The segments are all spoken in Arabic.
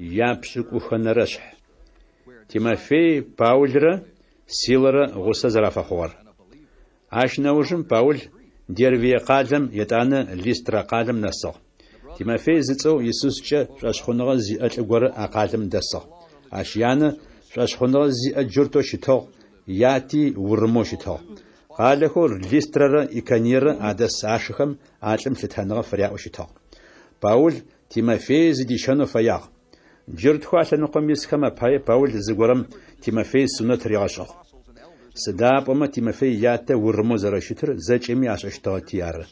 ябжьы кӀухэнэращ Тимофей Паульрэ Силэрэ гъусэ зэрафэхъугъэр. Ащ нэужым Пауль Дервие къалэм етӀанэ Листра къалэм нэсыгъ. Тимофей зыцӀэу ИисускӀэ шӀэщхъуныгъэ зиӀэ лӀы гуэрэ а къалэм дэсыгъ. Ащ янэ шӀэщхъуныгъэ зиӀэ джыртӀо щытыгъ, яти урымэу щытыгъ. Къалэхэр Листрэрэ Иконирэ адэс ашэхэм а лӀым лъытэныгъэ фыряӀуэ щытыгъ. Пауль Тимофей зыдищэну фэягъ. جرد خواست نقم یز کما پای پاول زگورم تیمفی سنو تریاشخ سداب اما تیمفی یاد تا ورمو زراشتر زج امی اشتا تیار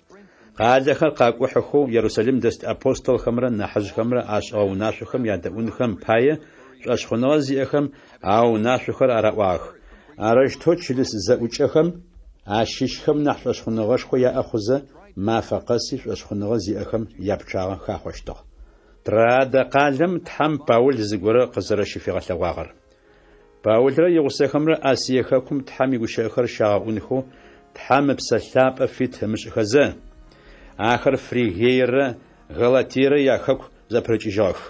قاعد خل قاقو حخو یروسلم دست اپوستل خمرا نحج خمرا اش او ناشو خم یاد اون خم پای اش خنوازی اخم او ناشو خر اراواخ ارش تو چلیس زوچ اخم اشش خم نحش خنواش خو یا اخوزه ما فقسی اش خنوازی اخم یبچاغ خواهشتاخ Традэ къалэм Тхьэм Паул зыгуэрэ къызэрыщыфигъэлъэгъуагъэр. Паулрэ и гъусэхэмрэ Асие хэкум Тхьэм и гущэхэр щагъэӀунхэу Тхьэм псэлъапӀэ фит мыщӀыхэзэ. Ахэр Фригейрэ Галатирэ я хэку зэпрыкӀыжьыгъэх.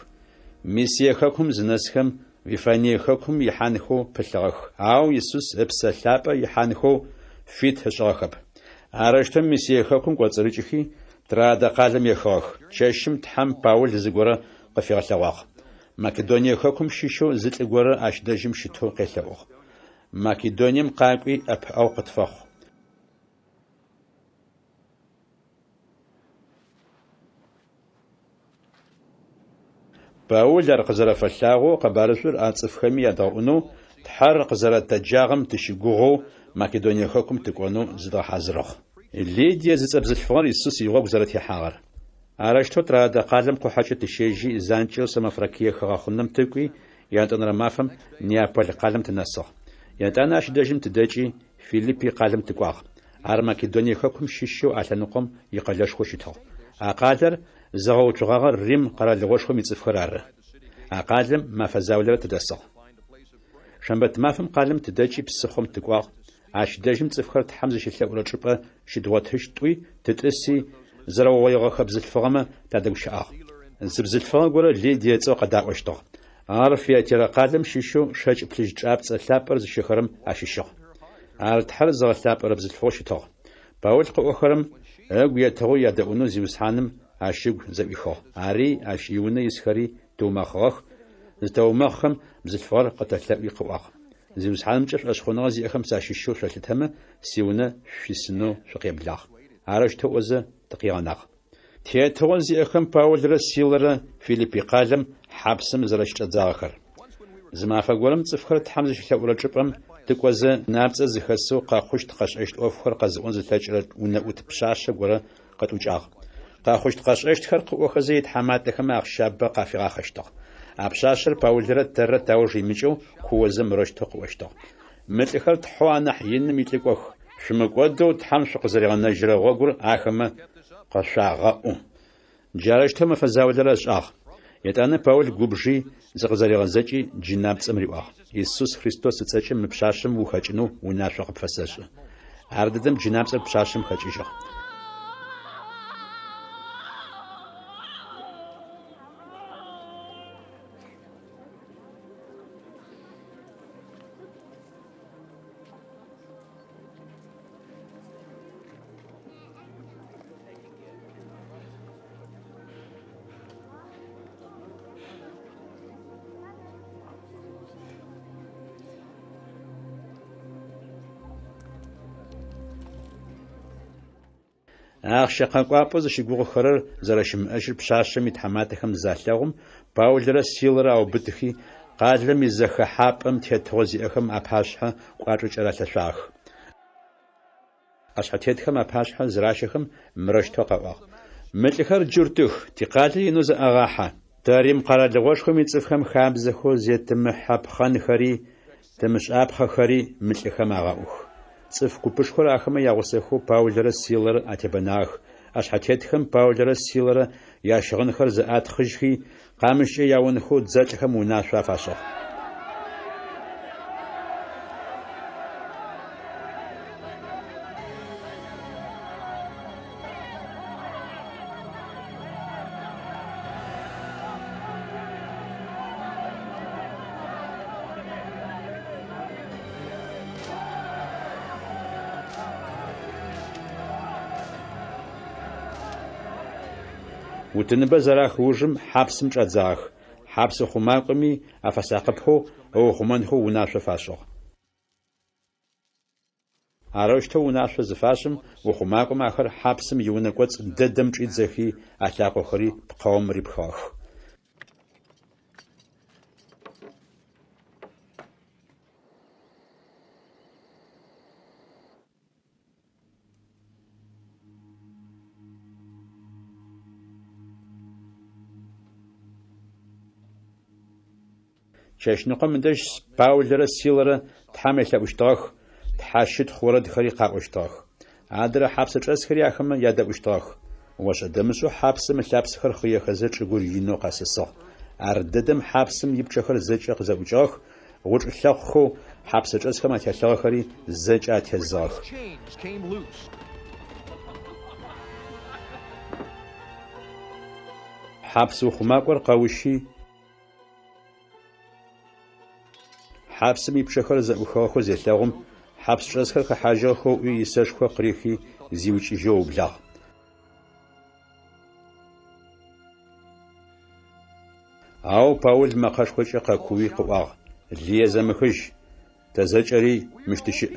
Мисие хэкум зынэсхэм Вифаней хэкум ихьанхэу пылъыгъэх. Ау Иисус ыпсэлъапӀэ ихьанхэу фит ышӏыгъэхэп Арэштэ Мисие хэкум кӀуэцӀрыкӀыхи ترى قال يخوخ تشاشم تحم باول زغورة قفي غلواخ مقدونيا خوكم شيشو زت غورة اش دجم شتو قيلوخ مقدونيا مقاقي اب او قطفخ باول رقزرة فلاغو قبارسور اتصفخمي يدعونو تحرق زرة تجاغم تشيقوغو مقدونيا خوكم تكونو زد حزرخ ليديا زتبزلفغر يسوس يغوغ زرت يحاغر أرشتو ترا دقالم كو حاجة تشيجي زانشو سما فركية خغا خنم تكوي يانتان يعني رمافم نيابل قالم تنسخ يانتان يعني أش دجم تدجي فيليبي قالم تكواغ أرما كدوني خكم شيشو ألنقم يقلش خوشتو أقادر زغوتغاغر ريم قرا لغوشخو ميتسفخرار أقادلم ما فزاولة تدسخ شنبت مافم قالم تدجي بسخم تكواغ Ащ дэжым цӏыфхэр тхьэм зыщилъэӏурэ чӏыпӏэ щыдгъуэтыжтӏуи дытӏыси зэраугъэигъэхэбзылъфыгъэмэ тадэгущыӏагъ. Зы бзылъфыгъэ гуэрэ лей децӏэу къэдаӏуэщтыгъ. Ар фиатирэ къалэм щыщу шэкӏ плъыжь кӏапцӏэ лъапӏэр зыщыхэрэм ащыщыгъ. Ар тхьэр зэгъэлъапӏэрэ бзылъфыгъуэ щытыгъ. Бауль къыӏуэхэрэм эгу ятыгъыу ядэӏуну зи усхьаным ащыгу зэӏуихыгъ. Ари ащ и унэ исхэри дэумэхъыгъэх, зэтеумэхъхэм бзылъфыгъэр къытэлъэӏуи къыӏуагъ. زي وسحام تشف اسخونا زي خمسة شيشو شلتهما سيونا شيسنو شقيبلاخ عرش توزه تقيانخ تي توان زي خم باول رسيلر فيليبي قالم حبسم زرش تزاخر زما فقولم تصفخر تحمز شلت ولا تشبم تكوز نابز زخسو قخش تقش اشت اوفخر قز اون زي تشر ون اوت بشاش غورا قتوچاخ قخش تقش اشت خرق اوخزيت حماتك ما اخشاب قفيغه خشتخ აფშაშერ პაულერა ტერა თაუჟი მიჭო ხუაზმ როშთო ყვეშთო მეტიხალ თვანახ ინ მიტიკო შმეკოდო თამშო ყზერიანა ჟრაღოგურ ახმა ყაშაღა უ ჯარაშთა მაფაზავლერა შახ ეტანე პაულ გუბჟი ზღზერიან ზეჭი ჯინაბ წმრიყა იესოს ქრისტოს წეჭი მფშაშემ უხაჭნო უნაშო ყფასაშ არდდემ ჯინაბ წმრიშაშემ ხაჭიშო Ахъшэкъэкъуапӏэ зыщыгугъэхэрэр зэрыщымыӏэжыр пщащэм и тхьэматэхэм залъэгъум, баулэрэ силэрэ аубыдыхи, къалэм и зэхыхьапӏэм тетыгъуэ зиӏэхэм ӏэпащхьэ кӏуачӏэ кӏэралъэщах. Ӏэщхьэтетхэм ӏэпащхьэ зэрашэхэм мрэштэу къэӏуагъ. Мылӏхэр джуртых, ди къалэр ину зэӏэгъахьэ. Дэрэм къэралыгъуэшхэм и цӏыфхэм хабзэхэу зетымыхьэпхъэнхэри, тэмыщӏапхъэхэри мылӏхэм агъэӏух. цэф купышхор ахма ягъусэху паулэрэ силэр атэбанах ашхатэтхэм паулэрэ силэр яшыгъынхэр зэатхыжхи къамышэ яунху дзэлхэм унашва фашэх ოდნება ზარახ უჟმ ჰაბსმ ჭაძახ ჰაბს ხუმაყმი აფასაყფო ო ხუმან ხუ უნაშე ფაშო არაშთო უნაშე ზფაშმ ო ხუმაყმ ახარ ჰაბსმ იუნეკოც დედემ ჭიძეხი ათაყოხრი ფყომრი ფხოხ شاشنقم دش باولرا سيلرا تحمل أبشتاخ تحشت خورد خريقة أبشتاخ عادرا حبس ترسخري أخما يد أبشتاخ واش أدمسو حبس ملابس خرخية خزر شغور ينو قاسسا أرددم حبسم يبشخر زجاق زوجاخ وش لخو حبس ترسخما تلاخري زجاة تزاخ حبس وخماقر قوشي хабсым ипшэхэр зэӏухэхэу зелъэгъум хабс чӏэсхэр хэхьажьэхэу ӏуи исэшхо къырихи зиукӏыжьэу ублагъ ау паул мэкъэшхокӏэ къэкуи къыӏуагъ лые зэмыхыжь тэзэкӏэри мыщтыщыӏ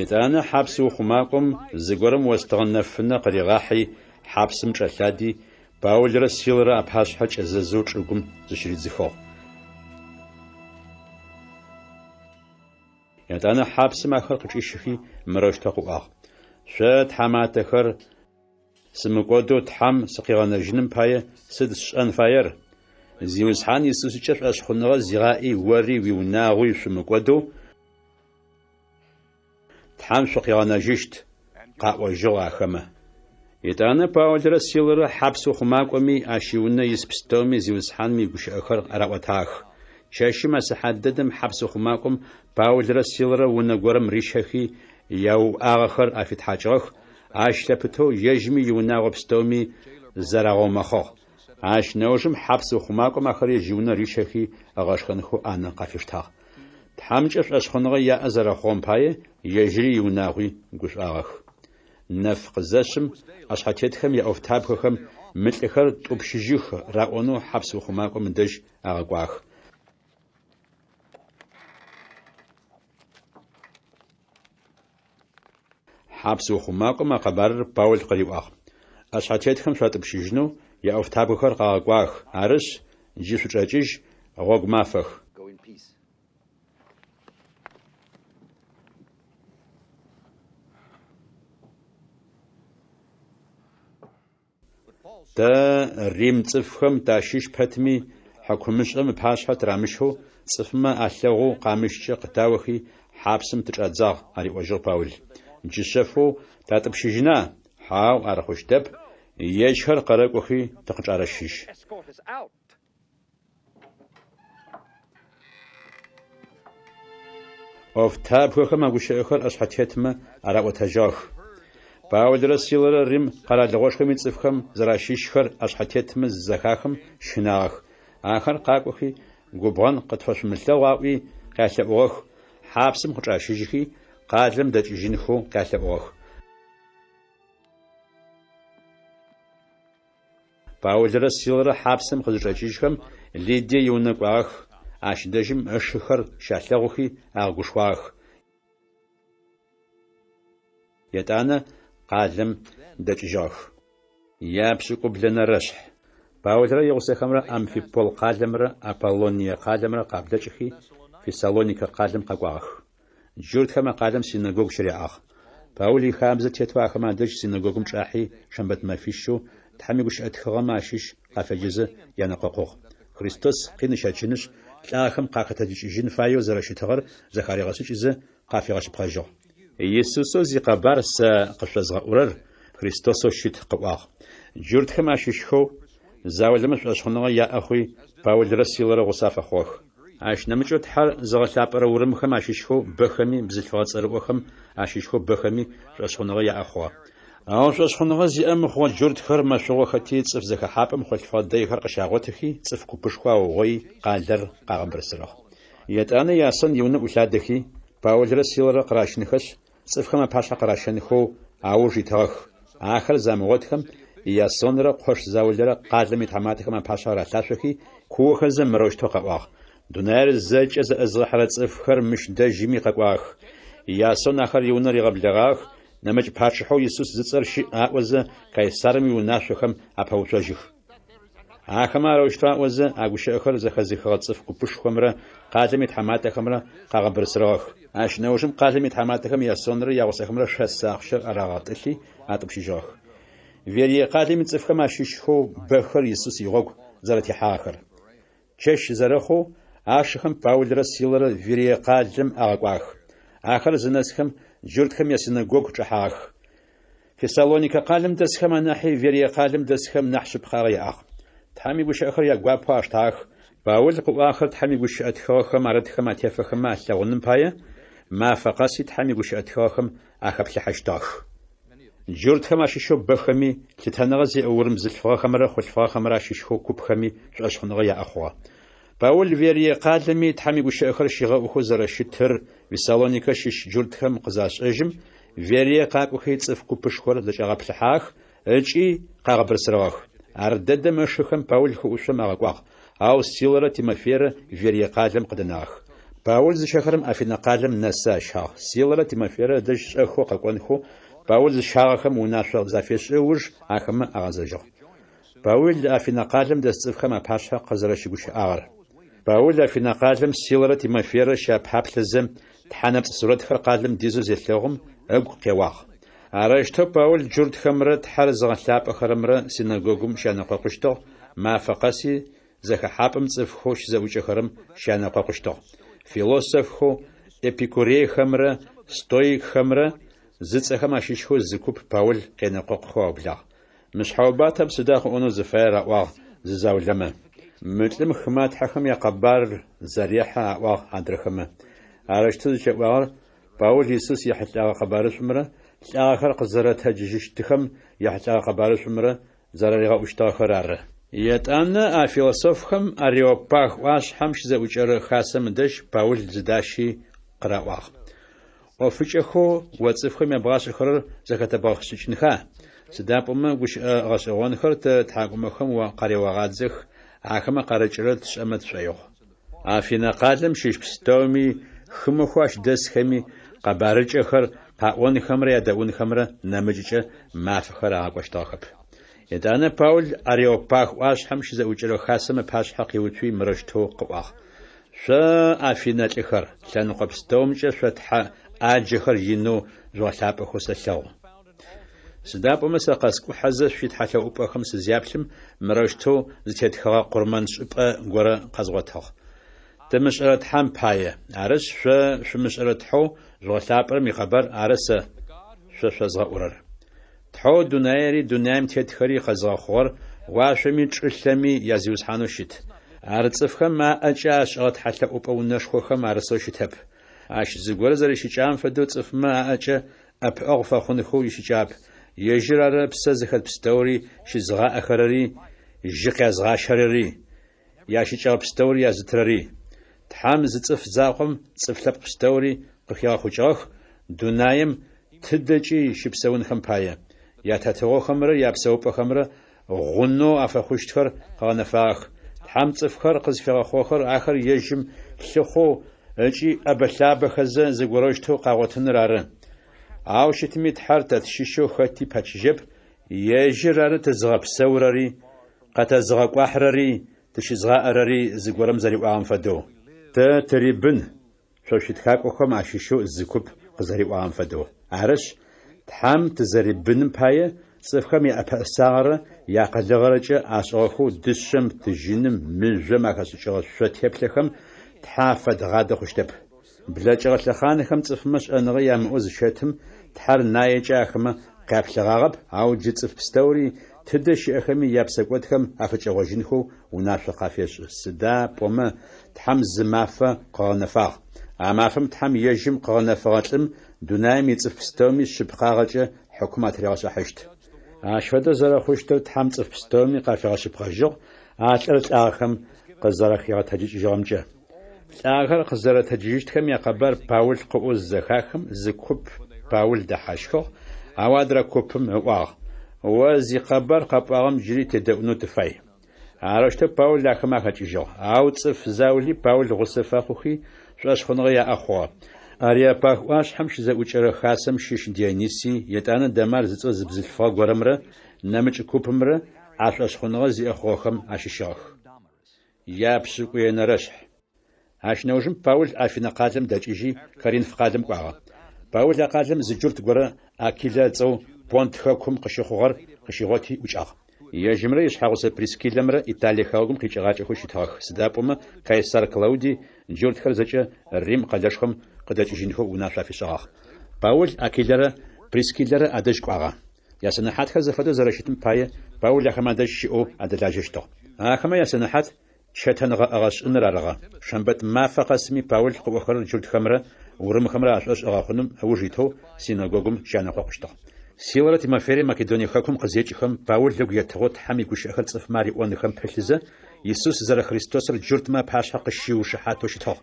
ИтӀанэ хьэпси ухъумакӀуэм зыгуэрым уэстыгъэнэфынэ къригъахьи, хьэпсым кӀэлъади, баулрэ силрэ Ӏэпащхьэ кӀэзызу чӀыгум зыщридзыхуэгъу. ЕтӀанэ хьэпсым ахэр къыкӀишхи мэрэштэ къыӀуагъ. Щэ тхьэматэхэр сымыкӀуэду тхьэм сыкъигъэнэжыным пае сыт сщӀэн фаер. Зи усхьэн исыщӀыкӀэ шӀэщ хъуныгъэ зигъаӀи уэри уи унагъуи щумыкӀуэду хамшу хянажишт къаво жылахэмэ итанэ паузра силэрэ хабсу хмакъоми ашиунэ испстоми зиусханми гушэхэр къаракъатах чэщимэ сыхаддэдым хабсу хмакъом паузра силэрэ унэ горэм ришэхи яу агъэхэр афитхьачэх ашлэпэто ежми юнагъэпстоми зэрагъомэхо ашнэужым хабсу хмакъом ахэр ежиунэ ришэхи агъэшхэнху анэ къафиштах тамчэшэ шхонгэ я азэрэ хомпае ежри юнахуи гушагъэх нэф къызэшым ашхатэтхэм я офтапхэхэм мылъэхэр тупшыжых раону хабс ухумакъо мындэж агъэкъуах хабс ухумакъо макъабар паул къыриӏуагъ ашхатэтхэм шатэпшыжну я офтапхэхэр къагъэкъуах арыс жишъу чӏэчыжь гъогу мафэх Peace. და რიმ წიფხმ დაშიშ ფეთმი ჰაკუმიშმ ფაშათ რამიშო წიფმა ალლეღუ ყამიშჭი ყდავხი ჰაბსმ ტჭაძაღ არი ვაჟურ პაულ ჯიშეფუ დატბშიჟნა ჰავ არხუშდებ ეჩხარ ყარაკუხი ტყჭარაშიშ ოფ თაბ ხო ხმაგუშე ხო ასხათეთმა არაყოთაჟახ Баудра силара рим қарадлығошқы цифхам зарашишхар ашхатетміз захахам шынағах. Ахар қақуқи губған қытфаш мүлті ғауи қәсі оғах. Хапсым құрашишихи қадрым дәч жинху қәсі оғах. Баудра силара хапсым құрашишхам лидия юны қуағах. Ашдажим ашхар шалтағуқи ағушуағах. Етана – къалэм дэкӏыжащ. Япщӏи къублэнэращ. Паулрэ игъусэхэмрэ Амфипол къалэмрэ Аполлония къалэмрэ къаблэкӏыхи Фессалоникэ къалэм къэкӏуагъэх. Джуртхэмэ къалэм синагог щыреӏагъ. Паул и хабзэ тету ахэм адэкӏ синагогым чӏахьи Шэмбэт мэфищу тхьэм и гушыӏэтхыгъэмэ ащыщ къафэджызы я нэкъуэкъугъ. Христос къинэщачыныщ лӏахэм къахэтэджыкӏыжын фаеу зэращытыгъэр зэхаригъэсыкӏызэ къафигъэщыпхъэжыгъ. Иисусо зи хабарса қышызға урар Христосо шит қуақ. Жүртхем ашышхо завалма шашхонаға я ахуй Павел расилара гусафа хох. Аш намчот хар зағалапара урым хам ашышхо бахами бзилфа царуохам ашышхо бахами шашхонаға я ахуа. Аш шашхонаға зи ам хуа жүртхер машуға хати цыф зеха хапам хулфа дай хар қашағотхи цыф купышхуа ой қалдар қағамбрсырах. Етана ясан юна ушадхи Павел расилара қарашнихаш цифхама пашахарашэнху аужитах ахыр замготхам ясонра қош заужлара қазми таматхам пашара сашхи кухызы мроштоха вах дунэр зэчэз изхара цифхар миш дэжими къақвах ясон ахыр юнэр игъблэгах намэч пашаху иисус зыцэрши аузы кайсарми унашхам апаучажих ахмарошта узы агушэхэр зэхэзихэ цифку пушхамра قاسمیت حمات خمرا قابر سراخ اش نوشم قاسمیت حمات خم یا سونر یا وس خمرا شس ساخش اراغاتلی اتوب شی جاخ ویری قاسمیت صف خم اشیش خو بخر یسوس یوق زرت حاخر چش زرخو اش خم پاول در سیلر ویری قاسم اقواخ اخر زنس خم جورت خم یسن گوق چحاخ فسالونیکا قالم دس خم ناحی ویری قاسم دس خم نحشب خاری اخ تامی بو شخر یا گواپاش تاخ باول آخر تحمي قوش أتخوخم أردخم أتفخم أتلغنم آه، بايا ما فقاسي تحمي قوش أتخوخم أخب لحشتاخ جورتخم أشيشو بخمي تتنغزي أورم زلفاخم را خلفاخم را كوب خمي شأشخنغ يا أخوة باول فيري قادمي تحمي قوش أخر شيغا أخو زرشتر وسالونيكا شيش خم قزاس أجم فيري قاك أخي تصف كوب شخور دش لجاغا بلحاخ أجي قاغبر سرواخ أردد مشخم باول خو أشم أغاقواخ أو سیلر تیمافیر ویری قالم قدناخ پاول ز زشخرم أفينا قالم نسا شاخ سیلر تیمافیر دش أخو ز باول و وناشا زافيش أوج أخم أغازجو باول أفينا قالم دستفخم أباشا قزرشيقوش أغر ز أفينا قالم سیلر تیمافیر شاب حابلزم تحانب صورتخر قالم ديزو زيتلغم أقو قواخ أرشتو پاول جرد خمرت حرز غلاب أخرمرة سینگوگم شانا قاقشتو ما فقاسي зэхыхьапӏэм цӏыфхэу щызэӏукӏэхэрэм шянэхъуэ хъущтыгъ. Философхэу, эпикурейхэмрэ стоикхэмрэ зы цӏэхэм ащыщхэу зы куп Паул къенэкъуэкъ хуаублагъ. Мыщхьэубатэм сыда хъуӏэну зыфэер аӏуагъ зызаулэмэ. Мы лӏым хыматхьэхэм я къэбар зэрехьэ аӏуагъ адрахэмэ. Аращты зыкӏэӏуагъэр Паул Иисус ехьылӏагъэ къэбарышӏумрэ лӏагъэхэр къызэрэтэджыжыщтхэм ехьылӏагъэ къэбарышӏумрэ зэраригъэӏущтыгъэхэр ары. Етанна а философхам ариопах вашхам шизе учэры хасам дэш Паул дзэдаши қырауах. О фичэху вацифхам я бағашыхыр захата бағашычынха. Сыда пума гуш э, ағашығанхыр та тагумахам ва қаревағадзых ахама қарачыры тшама тшайох. А фина қалым шиш пстоуми хымахуаш дэсхами қабарычыхыр па онхамра яда онхамра намачыча мафыхыр ағаштахыр. يدانا باول أريو باخ واش حمش زا وجرو خاسم باش حقي مرش تو قواخ شا آفينا الإخر لأن قبستوم جا شتحا آجخر ينو زوالاب خسسلو سداب ومسا قاسكو حزا شيت حالا أوبا خمس زيابلم مرشتو زتيتخا قرمان شبا غورا تمش ارد حم پایه عرش شمش ارد حو زوالابر ميخبر عرسة ششزغا أورر تحو دنایری دنیام تیت خری خزاخور واشمی چلسمی یزیو سحانو شید. ارتصف خم ما اچه اشغات حتا اوپا و نشخو خم ارسو شید هب. اش زگور زر شیچان فدو تصف ما اچه اپ اغفا خون خو شیچاب. یجر اره پس زخد پستوری شی زغا اخراری جقی زغا شراری. یا شیچاب پستوری یا زتراری. تحام زتصف زاقم تصف لب پستوری قخیا خوچاخ دنایم تدجی شیبسون خم ятатыгъохэмрэ япсэупӏэхэмрэ гъунэу афэхъущтхэр къэгъэнэфагъэх тхьамцӏыфхэр къызфигъэхъохэр ахэр ежьым лъыхъоу ыкӏи ӏэбэлъабэхэзэ зыгорэущтэу къагъотыныр ары ау щытыми тхьэр тэтщыщэу хэти пэчыжьэп ежьыр ары тызыгъэпсэурэри къэтэзыгъэкӏуахьрэри тыщызгъаӏэрэри зыгорэм зэриӏуагъэм фэдэу тэ тырибын шъо щытхакӏохэм ащыщэу зыкуп къызэриӏуагъэм фэдэу арышъ Тхьам тызэрибыным пае цӏыфхэм я ӏэпыӏэсагъэрэ я къэлыгъэрэкӏэ ащӏэхыу дыщэм, тыжыным, мыжъом ахэщӏыкӏыгъэ шъо теплъэхэм тхьафэ дгъадэ хъущтэп. Блэкӏыгъэ лъэхъанэхэм цӏыфмэ шӏэныгъэ ямыӏэу зыщытым тхьэр наекӏэ ахэмэ къяплъэгъагъэп, ауэ джы цӏыф пстэури тыдэ щыӏэхэми я псэкӏуэдхэм афыкӏэгъуэжынхэу унашъо къафещӏ. Сыда пӏомэ тхьэм зы мафэ къыгъэнэфагъ. А мафэм тхьэм ежьым къыгъэнэфыгъэ лӏым дунаим ицӀыф пстэуми щыпкъагъэкӀэ хьэкумат трегъэщӀыхьыжт. А швэдэ зэрыхъущтэу тхьэм цӀыф пстэуми къафигъэщыпхъэжыгъ, а лӀыр лӀагъхэм къызэрахигъэтэджыкӀыжыгъэмкӀэ. Лӏагъэр къызэрытэджыжыщтхэм я хъэбар Паул къыӀуз зэхахым зы куп Паул дэхьэшхыгъ, ауэ адрэ купым ыӀуагъ. Уэ зи хъэбар къэпӀагъэм джыри тедэӀуну тыфай. Аращтэ Паул ахэмэ хэкӀыжыгъ. Ауэ цӀыф заули Паул гъусэ фэхъухи, щӀэщ хъуныгъэ яӀэхъугъэ. Ария пахваш хам шизе учэра хасам шиш дианиси етана дамар зыцо зыбзылфа горамра намыч купымра ашаш хунага зи хохам ашишах япши куенараш ашнаужим паул афина қазым дачижи карин фқазым қаға паул ақазым зыжурт гора акиза зо понт хакум қышихуғар қышиғати учақ яжимра иш хагуса прискилямра италия хагум қичағачи хуши тах сидапума кайсар клауди журт хар зача рим қажашхам قدرت جين هو ونافلا في شغاخ باول أكيلرا بريسكيلرا أدش قاعة يا سنحات خذ فدو زرشتم باية باول يا خما دش شو أدلاجش تو أنا يا سنحات شتن غا أغش إن رغا شنبت ما فقسمي باول قوة خلون شلت خمرة ورم خمرة أش أغا خنم أوجيتو سيناغوغم شانا خوشتو سيورة تمافيري مكدونيا خاكم قزيتي خم باول لو يتغط حمي كوش أخل صف ماري وان خم بحلزة يسوس زر خريستوس رجورت ما بحاش حق الشي وشحات وشتوخ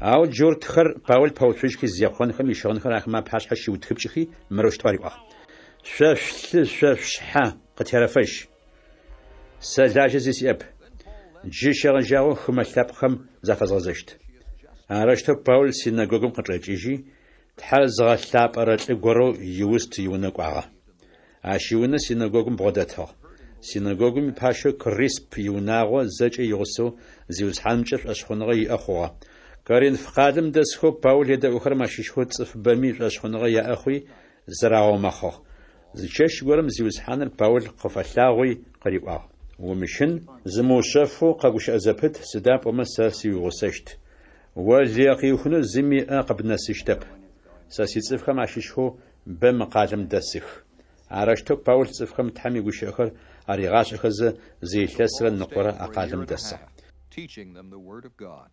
Аул журтхэр Паул Пауловичхи зяхонхэм ишонхэр ахма пашха шиутхэвчихи мэрэштварик ах. Шэшлэ шэшха къытярэфэш. Сэлажэ зисиэп. Жишэрэн жагъу хэмэлъапхъэм захэзгъэзэщт. Арэштэ Паул синагогым къычӏэкӏыжи тхьэр згъэлъапӏэрэ лӏыгорэу иуст иунэ кӏуагъэ. Ащ иунэ синагогым бгъэдэтыгъ. Синагогым пашэ Крисп иунагъо зэкӏэ игъусэу зиусхьамкӏэ шӏэшхъуныгъэ иӏэ хъугъэ. كارين فقادم دسخو باول يدا أخر ما شيشهو تصف برمي لشخنغا يا أخوي زراو مخو زيشش قرم زيوزحان باول قفلاغوي قريب آخ ومشن زموشفو قاقوش أزبت سداب وما ساسي وغسشت وليقي خنو زمي أقب نسشتب ساسي تصفخ ما شيشهو بمقادم دسخ عرشتو باول تصفخم تحمي قوش أخر أريغاش أخز زي لسر النقرة أقادم دسخ teaching them the word of God.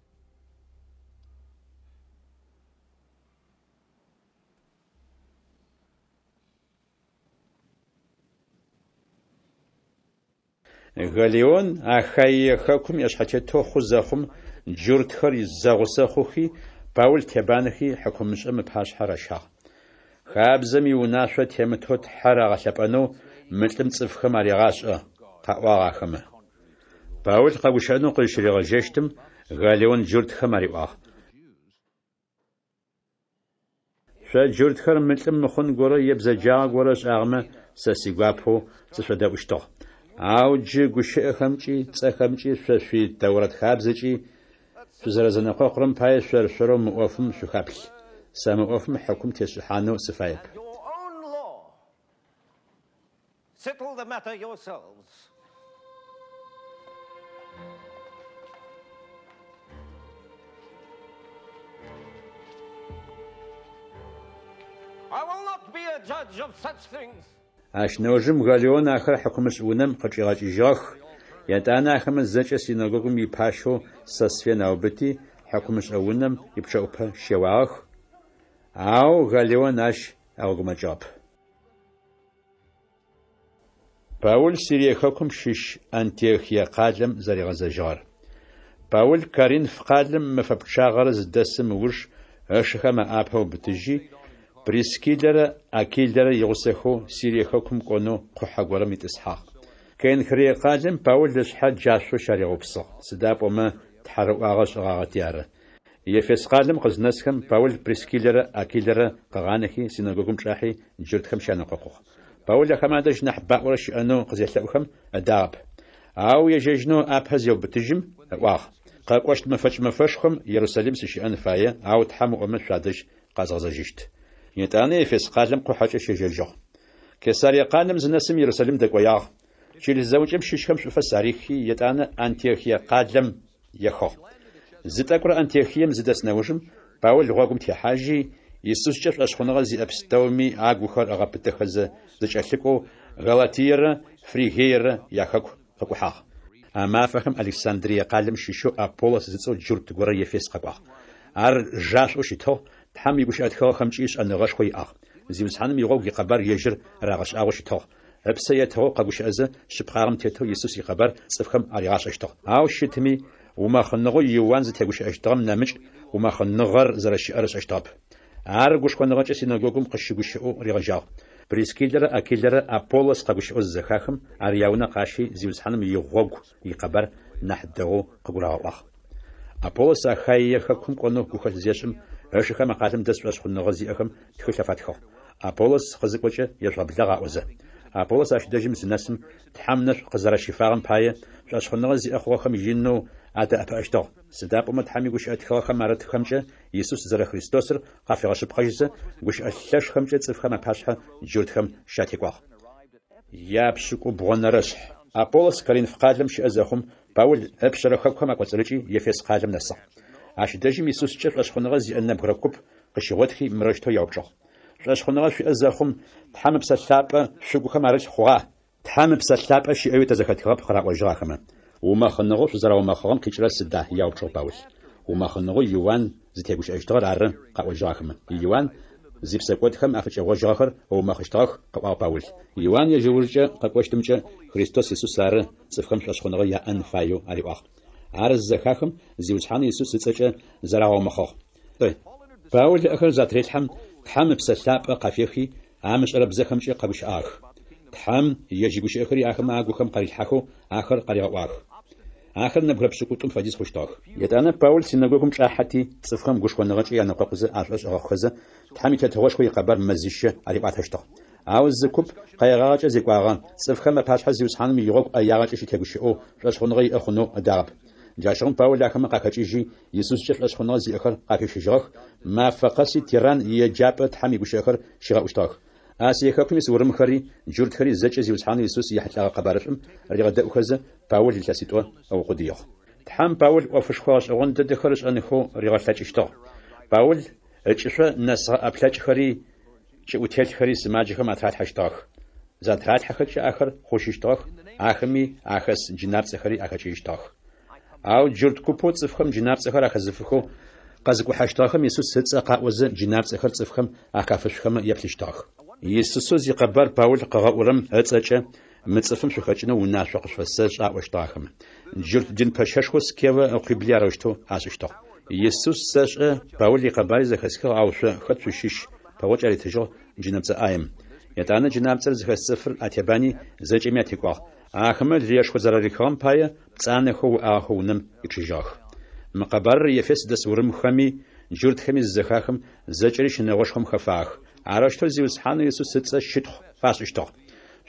галеон ахайе хакум яшхача тохо захум журтхэр изагъуса хухи паул тебанхи хакумшэ мпашхара ша хабзэм юнашэ темтот харага лъапэну мылъым цыфхэм аригъашӏэ таӏуагъахэмэ паул къагушэну къыщыригъэжэщтым галеон журтхэм ариӏуагъ шъо журтхэр мылъым мыхъун горэ ебзэджагъэ горэ шӏагъэмэ сэ сигуапэу сышъодэӏуштыгъ او جی گوشه اخم چی چه اخم چی سوی سوی دورت خابزه چی سو زرزن اخو خرم پای سوار سورو مقافم سو خابل سا مقافم حکوم تی سوحانه و سفایب I will not be a judge of such things. Ащ нэужьым Галеон ахэр хьэкъумэщ унэм къыкӀигъэкӀыжащ. ЕтӀанэ ахэмэ зэкӀэ синагогым и пащэу Сосфен аубыти, хьэкъумэщӀэ унэм и пшэӀупэ щеуагъ. Ауэ Галеон ащ агъуэгумэкӀап. Паул Сирия хэкум щыщ Антиохия къалэм зэригъэзэжьар. Паул Каринф къалэм мафэ пчагъэрэ зыдэсым ыуж, ышхэм аӀапэу бытыжи, بريسكيلرا أكيلرا يغسخو سيري حكم كونو قحا غورم إسحاق كاين خري قازم باول لشحا جاشو شاري غبصق سداب وما تحرق آغاش غاغتيارا يفس قادم قزنسكم باول بريسكيلرا أكيلرا قغانخي سينغوكم شاحي جرتكم شانقوقوخ باول خما داش نحبا ورش أنو قزيلتوكم أداب أو يججنو أبهز بتجم واخ قاقوشت مفاش مفشخم يروسليم سشي أنفايا أو تحمو أمت شادش قازغزجشت يتاني إفيس قالم قحاش شججغ كساري قالم زنسم يرسلم دقوياغ شيل الزوجم شيشكم شوف الساريخي يتانا أنتيوخيا قالم يخو زد أقرأ أنتيوخيا مزدس نوجم باول لغاكم تيحاجي يسوس جف أشخونغا زي أبستومي آقوخر أغابتخز زجألكو غلاتير فريغير يخكو خكوحاغ أما فهم ألكسندرية قالم شيشو أبولس زدسو جرد قرأ يفيس قباغ ار жашо шито ҳам игуш атхо хамчиш анагаш хой ах зимсан миго гикабар ежир рагаш агуш тох эпсе ятхо кагуш аз шипхагам тето иисус игабар цифхам аригаш аштох ау шитми ума хнго юван зи тегуш аштогам намич ума хнгар зараш араш аштап ар гуш кондагач синагогум кышигуш у ригажа Прискилдер акилдер Аполос тагуш уз захахым ар явна каши зивсаным йогог игабар нахдыгу кугуралах Аполос ахайя хакум кону кухаз зешим ҳәшәхәм хәзем дәс бас хунныгы зиәхәм тихәлә фатхо. Аполос хәзек бачы яшәбезгә гаузы. Аполос ашы дәҗим синәсем тәхәмнәш кызара шифагын пае, шәш хунныгы зиәхәгә хәм җинну ата аташтар. Сәдәп бу мәтхәми гүш атхә хәм марат хәмчә Иисус зара Христосыр кафегә шып хәҗисә гүш әлләш хәмчә цифхә мәпашха җүрт хәм шәтик вах. Япшуку бронарыш. Аполос Калинфкадлым шәзәхәм Паул әпшәрәхәк хәм акәцәрәчи Ефес хәҗим нәсәх. Ашыдэжым Иисускӏэ лӏэщхъуныгъэ зиӏэ нэбгырэ-куп къыщыгъуэтхи мырэжтэу яупчӏыгъ. ЛӀэщхъуныгъэ шиӏэ зэ хъум Тхьэм и псалъапӏэ щыгухэм арылъ хъугъа. Тхьэм и псалъапӏэ щиӏэуи тезэхэтхыгъэ къраӏуэжыгъэхэмэ. Умэхъыныгъур щызэраумэхъугъэм къикӏрэ сыда яупчӏыгъ Паул. Умэхъыныгъуи Иуан зытегущыӏэщтыгъэр ары къаӏуэжыгъэхэмэ. Иуан зи псэкӏуэдхэм афӏыкӏэгъуэжыгъэхэр къыумэхъыщтыгъэх къэӏуагъ Паул. Иуан ежьууркӏэ къэкӏуэщтымкӏэ Христос Иисус ары цӏыфхэм лӏэщхъуныгъэ яӏэн фаеу ариӏуагъ. ар зэхахэм зиузхьам Иисус ыцӏэкӏэ зэрагъэумыхъыгъ. Паул иӏэхэр затрелъхьэм Тхьэм псэлъапӏэ къафехи амэ щӏэрэ бзэхэмкӏэ къэгушыӏах. Тхьэм ежьэгушыӏэхэри ахэм агухэм къарилъхьэхыу ахэр къаригъэӏуах. Ахэр нэбгырэ пщыкӏутӏум хуэдиз хъущтыгъэх. Етӏанэ Паул синагогум кӏахьэти цӏыфхэм гушхуэныгъэкӏэ я нэхъуэкъузэ ӏэлӏэ щӏэгъэххэзэ Тхьэм и лъэтыгъуэшхуэ и къэбар мэзищэ ариӏуатэщтыгъ. Ауэ зыкуп къайгъагъэкӏэ зекӏуагъэ цӏыфхэм пащхьэ зиусхьаным и гъуэгу ӏэягъэкӏэ щытегушыӏэу щӏэщхъуныгъэ иӏэ хъуну ыдагъэп. جاشون باول لكما قاكاشيشي يسوس شيخ أشخنا زي أخر قاكاشيشيخ ما فقسي تيران يجابة حمي بشيخر شيغا أشتاخ آسيا كوكمي سورم خري جورد خري زجة زي وسحان يسوس يحتلاغ قبارشم ريغا دا أخز باول لتاسيتوا أو قديخ تحام باول وفشخواش أغن دا دخرش أنخو ريغا تلاج أشتاخ باول اتشفا نسا أبلاج خري شوتيل خري سماجخ ما تحت حشتاخ زاد تحت حخش آخر خوششتاخ آخمی آخس جناب سخري آخر شيشتاخ Ау джурт купо цӏыфхэм джынапцӏэхэр ахэзыфыхэу къэзыкӏухьэщтыгъэхэм Иисус ыцӏэ къаӏуэзэ джынапцӏэхэр цӏыфхэм ахафыжьхэмэ еплъыщтагъ. Иисусу зи къэбар Паул къэгъэӏурэм ыцӏэкӏэ мы цӏыфым шъухэкӏынэу унашъо къышъосэ шӏаӏощтыгъэхэм. Джурт джын пэщэшхо скевэ укъиблярэущтэу ашӏыщтыгъ. Иисус сэшӏэ Паул и къэбари зэхэсхыгъ ау шъо хэт шъущыщ Паул кӏэритыжьыгъ джынапцӏэ ӏаем. Ятӏанэ джынапцӏэр зэхэсцӏыфыр атебани зэкӏэми атекӏуагъ. Ахэмэ лешхо зэрэрихыгъэм пае цанехов ахуным ичижах мақабар ефес дас урым хами жүрт хами захахам зачириш нагош хам хафах арашто зивс хан иисус сэцэ шит фасшто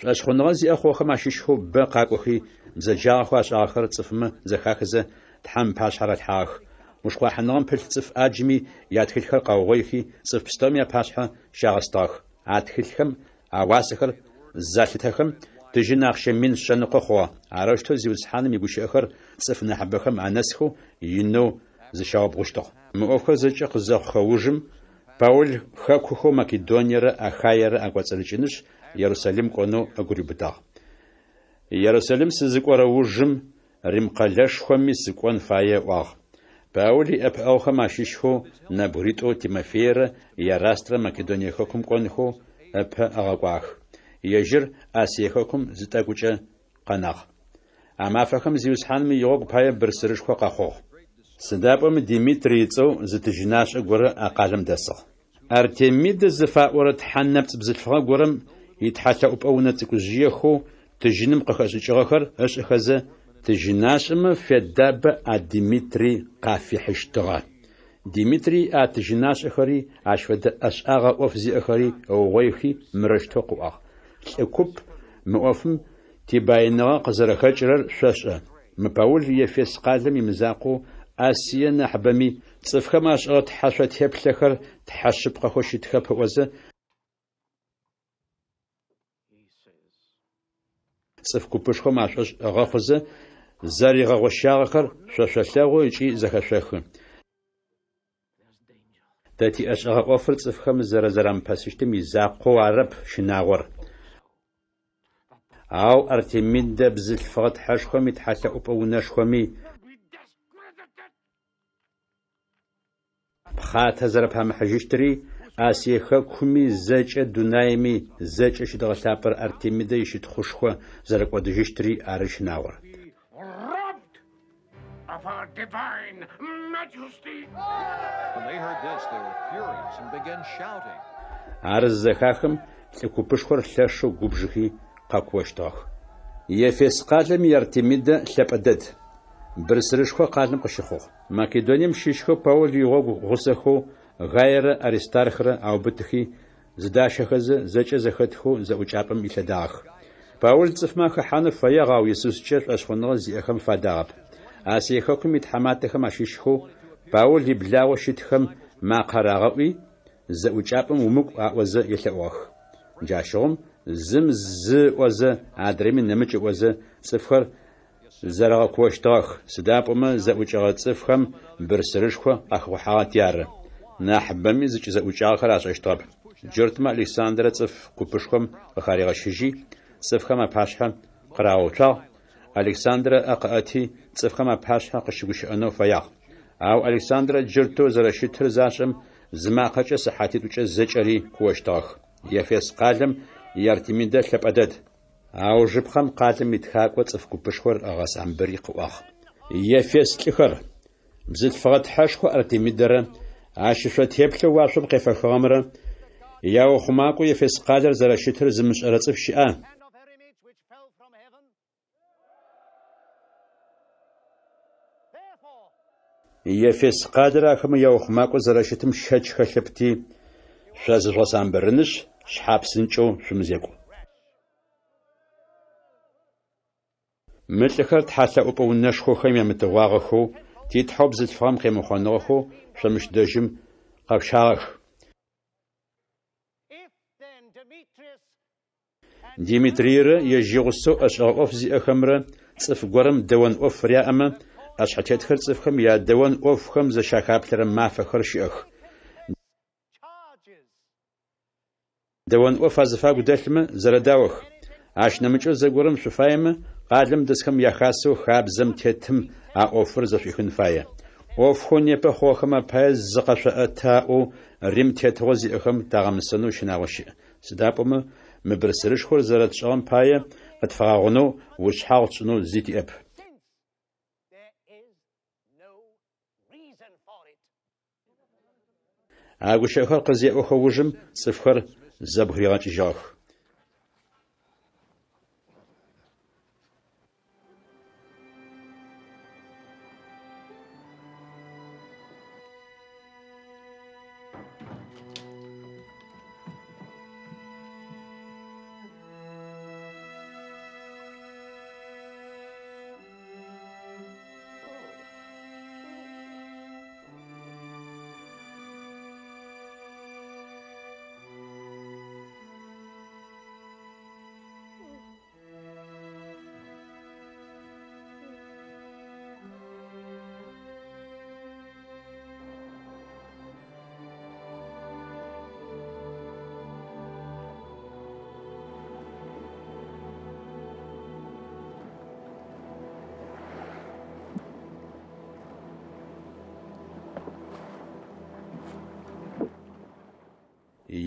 шаш хунра зи ахо хама шиш хуб ба какохи зажах ваш ахар цифм захахзе тхам пашарат хах мушква ханам пилцф аджми ятхилхар қавгойхи цифпстомия пашха шагастах атхилхам авасхар захитахам ديجن اخشه مين شنه خو اراشتو زيوس حان ميگوشه اخر صف نه حبخه معناسخو ينو ز شاب غشتو مو اخو زچ خزه خوجم باول خاكو خو ماكيدونيرا اخاير اقوصلچنش يروساليم كونو اغريبتا يروساليم سزقورا وجم рим қалаш хоми сикон фае вах паули эп алха машиш хо на бурито тимафера я растра македония хоком кон хо эп агаквах ежьыр Асыехэкум зытӀэкӀукӀэ къэнагъ. А мафэхэм зиусхьэнми игъуэгу пае бырсырышхуэ къэхъугъ. СыдапӀэми Димитри ицӀэу зытыжынащӀэ гуэрэ акъалэм дэсыгъ. Артемидэ зыфаӀуэрэ тхьэнэпцӀ бзылъфыгъэ гуэрым и тхьэлъэӀупӀэ унэ цӀыкӀужьые хъуу тыжыным къыхэщӀыкӀыгъэхэр ыщӀыхэзэ тыжынащӀэмэ федабэ а Димитри къафихьыщтыгъэ. Димитри а тыжынащӀэхэри ащ фэдэ ӀэщӀагъэ Ӏуэху зиӀэхэри ӏугъуехи мэрэжьтэу къыӀуагъ. лӀыкӀуп мы Ӏуэхум тебаиныгъэ къызэрэхэкӀрэр щэщӀэ. Мы Паул Ефес къалэм и мызакъуэу Асие нэхъыбэми цӀыфхэм ашӀэрэ тхьэщэ теплъэхэр тхьэщыпкъэ хуэшитхэ пыӀуэзэ цӀыху гупышхуэм ашӀэ хъузэ зэригъэгъуэщагъэхэр шъошъолъэгъу икӀи зэхэшъохы. Дэти ӀэщӀэгъэ Ӏуэхур цӀыфхэм зэрызэрамыпэсыщтым и закъуэу арэп шынагъуэр. ау артемид да бзылфат хашхами тхаса упаунашхами пхата зарапа махжиштри асиха куми зэчэ дунайми зэчэ шидга сапар артемид да ишит хушхва зараква дижиштри аришнавар арзахахам цэкупышхор лэшу губжихи къэкӏощтыгъэх. Ефес къалэм Артемидэ лъэпӏэдэд. Бырсырышхуэ къалэм къыщыхъугъ. Македонием щишхэу Паул и гъуэгу гъусэхэу Гайерэ Аристархрэ аубытыхи зыдашэхэзэ зэкӏэ зэхэтхэу зэӏукӏапӏэм илъэдагъэх. Паул цӏыфмэ хыхьэну фэегъэу Иисускӏэ лӏэщхъуныгъэ зиӏэхэм фадагъэп. Асые хэкум и тхьэматэхэм ащишхэу Паул и благъуэ щытхэм макъэрагъэӏуи зэӏукӏапӏэм умыкӏу аӏуэзэ елъэӏугъэх. Джащыгъум зым зыӏуэзэ адрейми нэмыкӏ ыӏуэзэ цӏыхухэр зэрагъэкӏуэщтыгъэх, сыда пӏомэ зэӏукӏыгъэ цӏыхухэм бырсэрышхуэ къахыхъухьагъэти ары. Нахъыбэми зыкӏызэӏукӏагъэхэр ашӏэщтыгъэп. Джортмэ Александрэ цӏыху купышхуэм къыхаригъэщыжи, цӏыфхэм апащхьэ къраутагъ, Александрэ ӏэкъыӏэти цӏыфхэм апащхьэ къыщыгушыӏэну фэягъ. Ауэ Александрэ джырту зэрыщытыр защӏэм зы макъэкӏэ сыхьати тӏукӏэ зэкӏэри куэщтыгъэх. Ефес къалэм Яртемидэ лъэпӏэдэд. Ауэ жыпхъэм къалэм итхакӏуэ цӏыху гупышхуэр къэгъэс амбэри къыӏуагъ. Ефес лӏыхэр, бзылъфыгъэ тхьэшхуэ Артемидэрэ а щыщэ теплъэ уашъом къефэхыгъэмрэ я ухъумакӏуэ Ефес къалэр зэращытыр зымышӏэрэ цӏыф щыӏа? Ефес къалэр ахэмэ я ухъумакӏуэ зэращытым шэч хэлъэпти, шъо зышӏэс амбэрыныщ, шъхьапсынкӏэу шъумызекӏо. Мылӏхэр тхьалъэ ӏупӏэ унэшхохэм ямытыгъуагъэхэу титхьэу бзылъфыгъэм къемыхъуныгъэхэу шъомыщ дэжым къэпщагъэх. Димитрирэ ежигъусэу ӏэшӏэгъэ ӏоф зиӏэхэмрэ цӏыф горэм дэуэн ӏоф яӏэмэ, ашъхьэтетхэр цӏыфхэм я дэуэн ӏофхэм зэщахаплъэрэ мафэхэр щыӏэх. дэуэн ӏуэф а зыфа гудэлъмэ, зэрыдауэх. Ащ нэмыкӏэ зэгуэрым щыфаемэ, къалэм дэсхэм яхасэу хабзэм тетым а ӏуэхур зэщӏихын фае. Ӏуэхур непэ хъуэхэмэ пае зыкъэщыӏэтаӏуэу Рим тетыгъуэ зиӏэхэм дагъэмысэну шынагъуэ щыӏэ. Сыдапӏэмэ, мыбыр сырышхуэр зэрыт щӏыгъэм пае къытфэгъэгъуэну ущхьэгъу тщӏыну зитиӏэп. А гущэӏэхэр къызеӏуэ хуэужым цӏыхухэр zabhrywać żoch.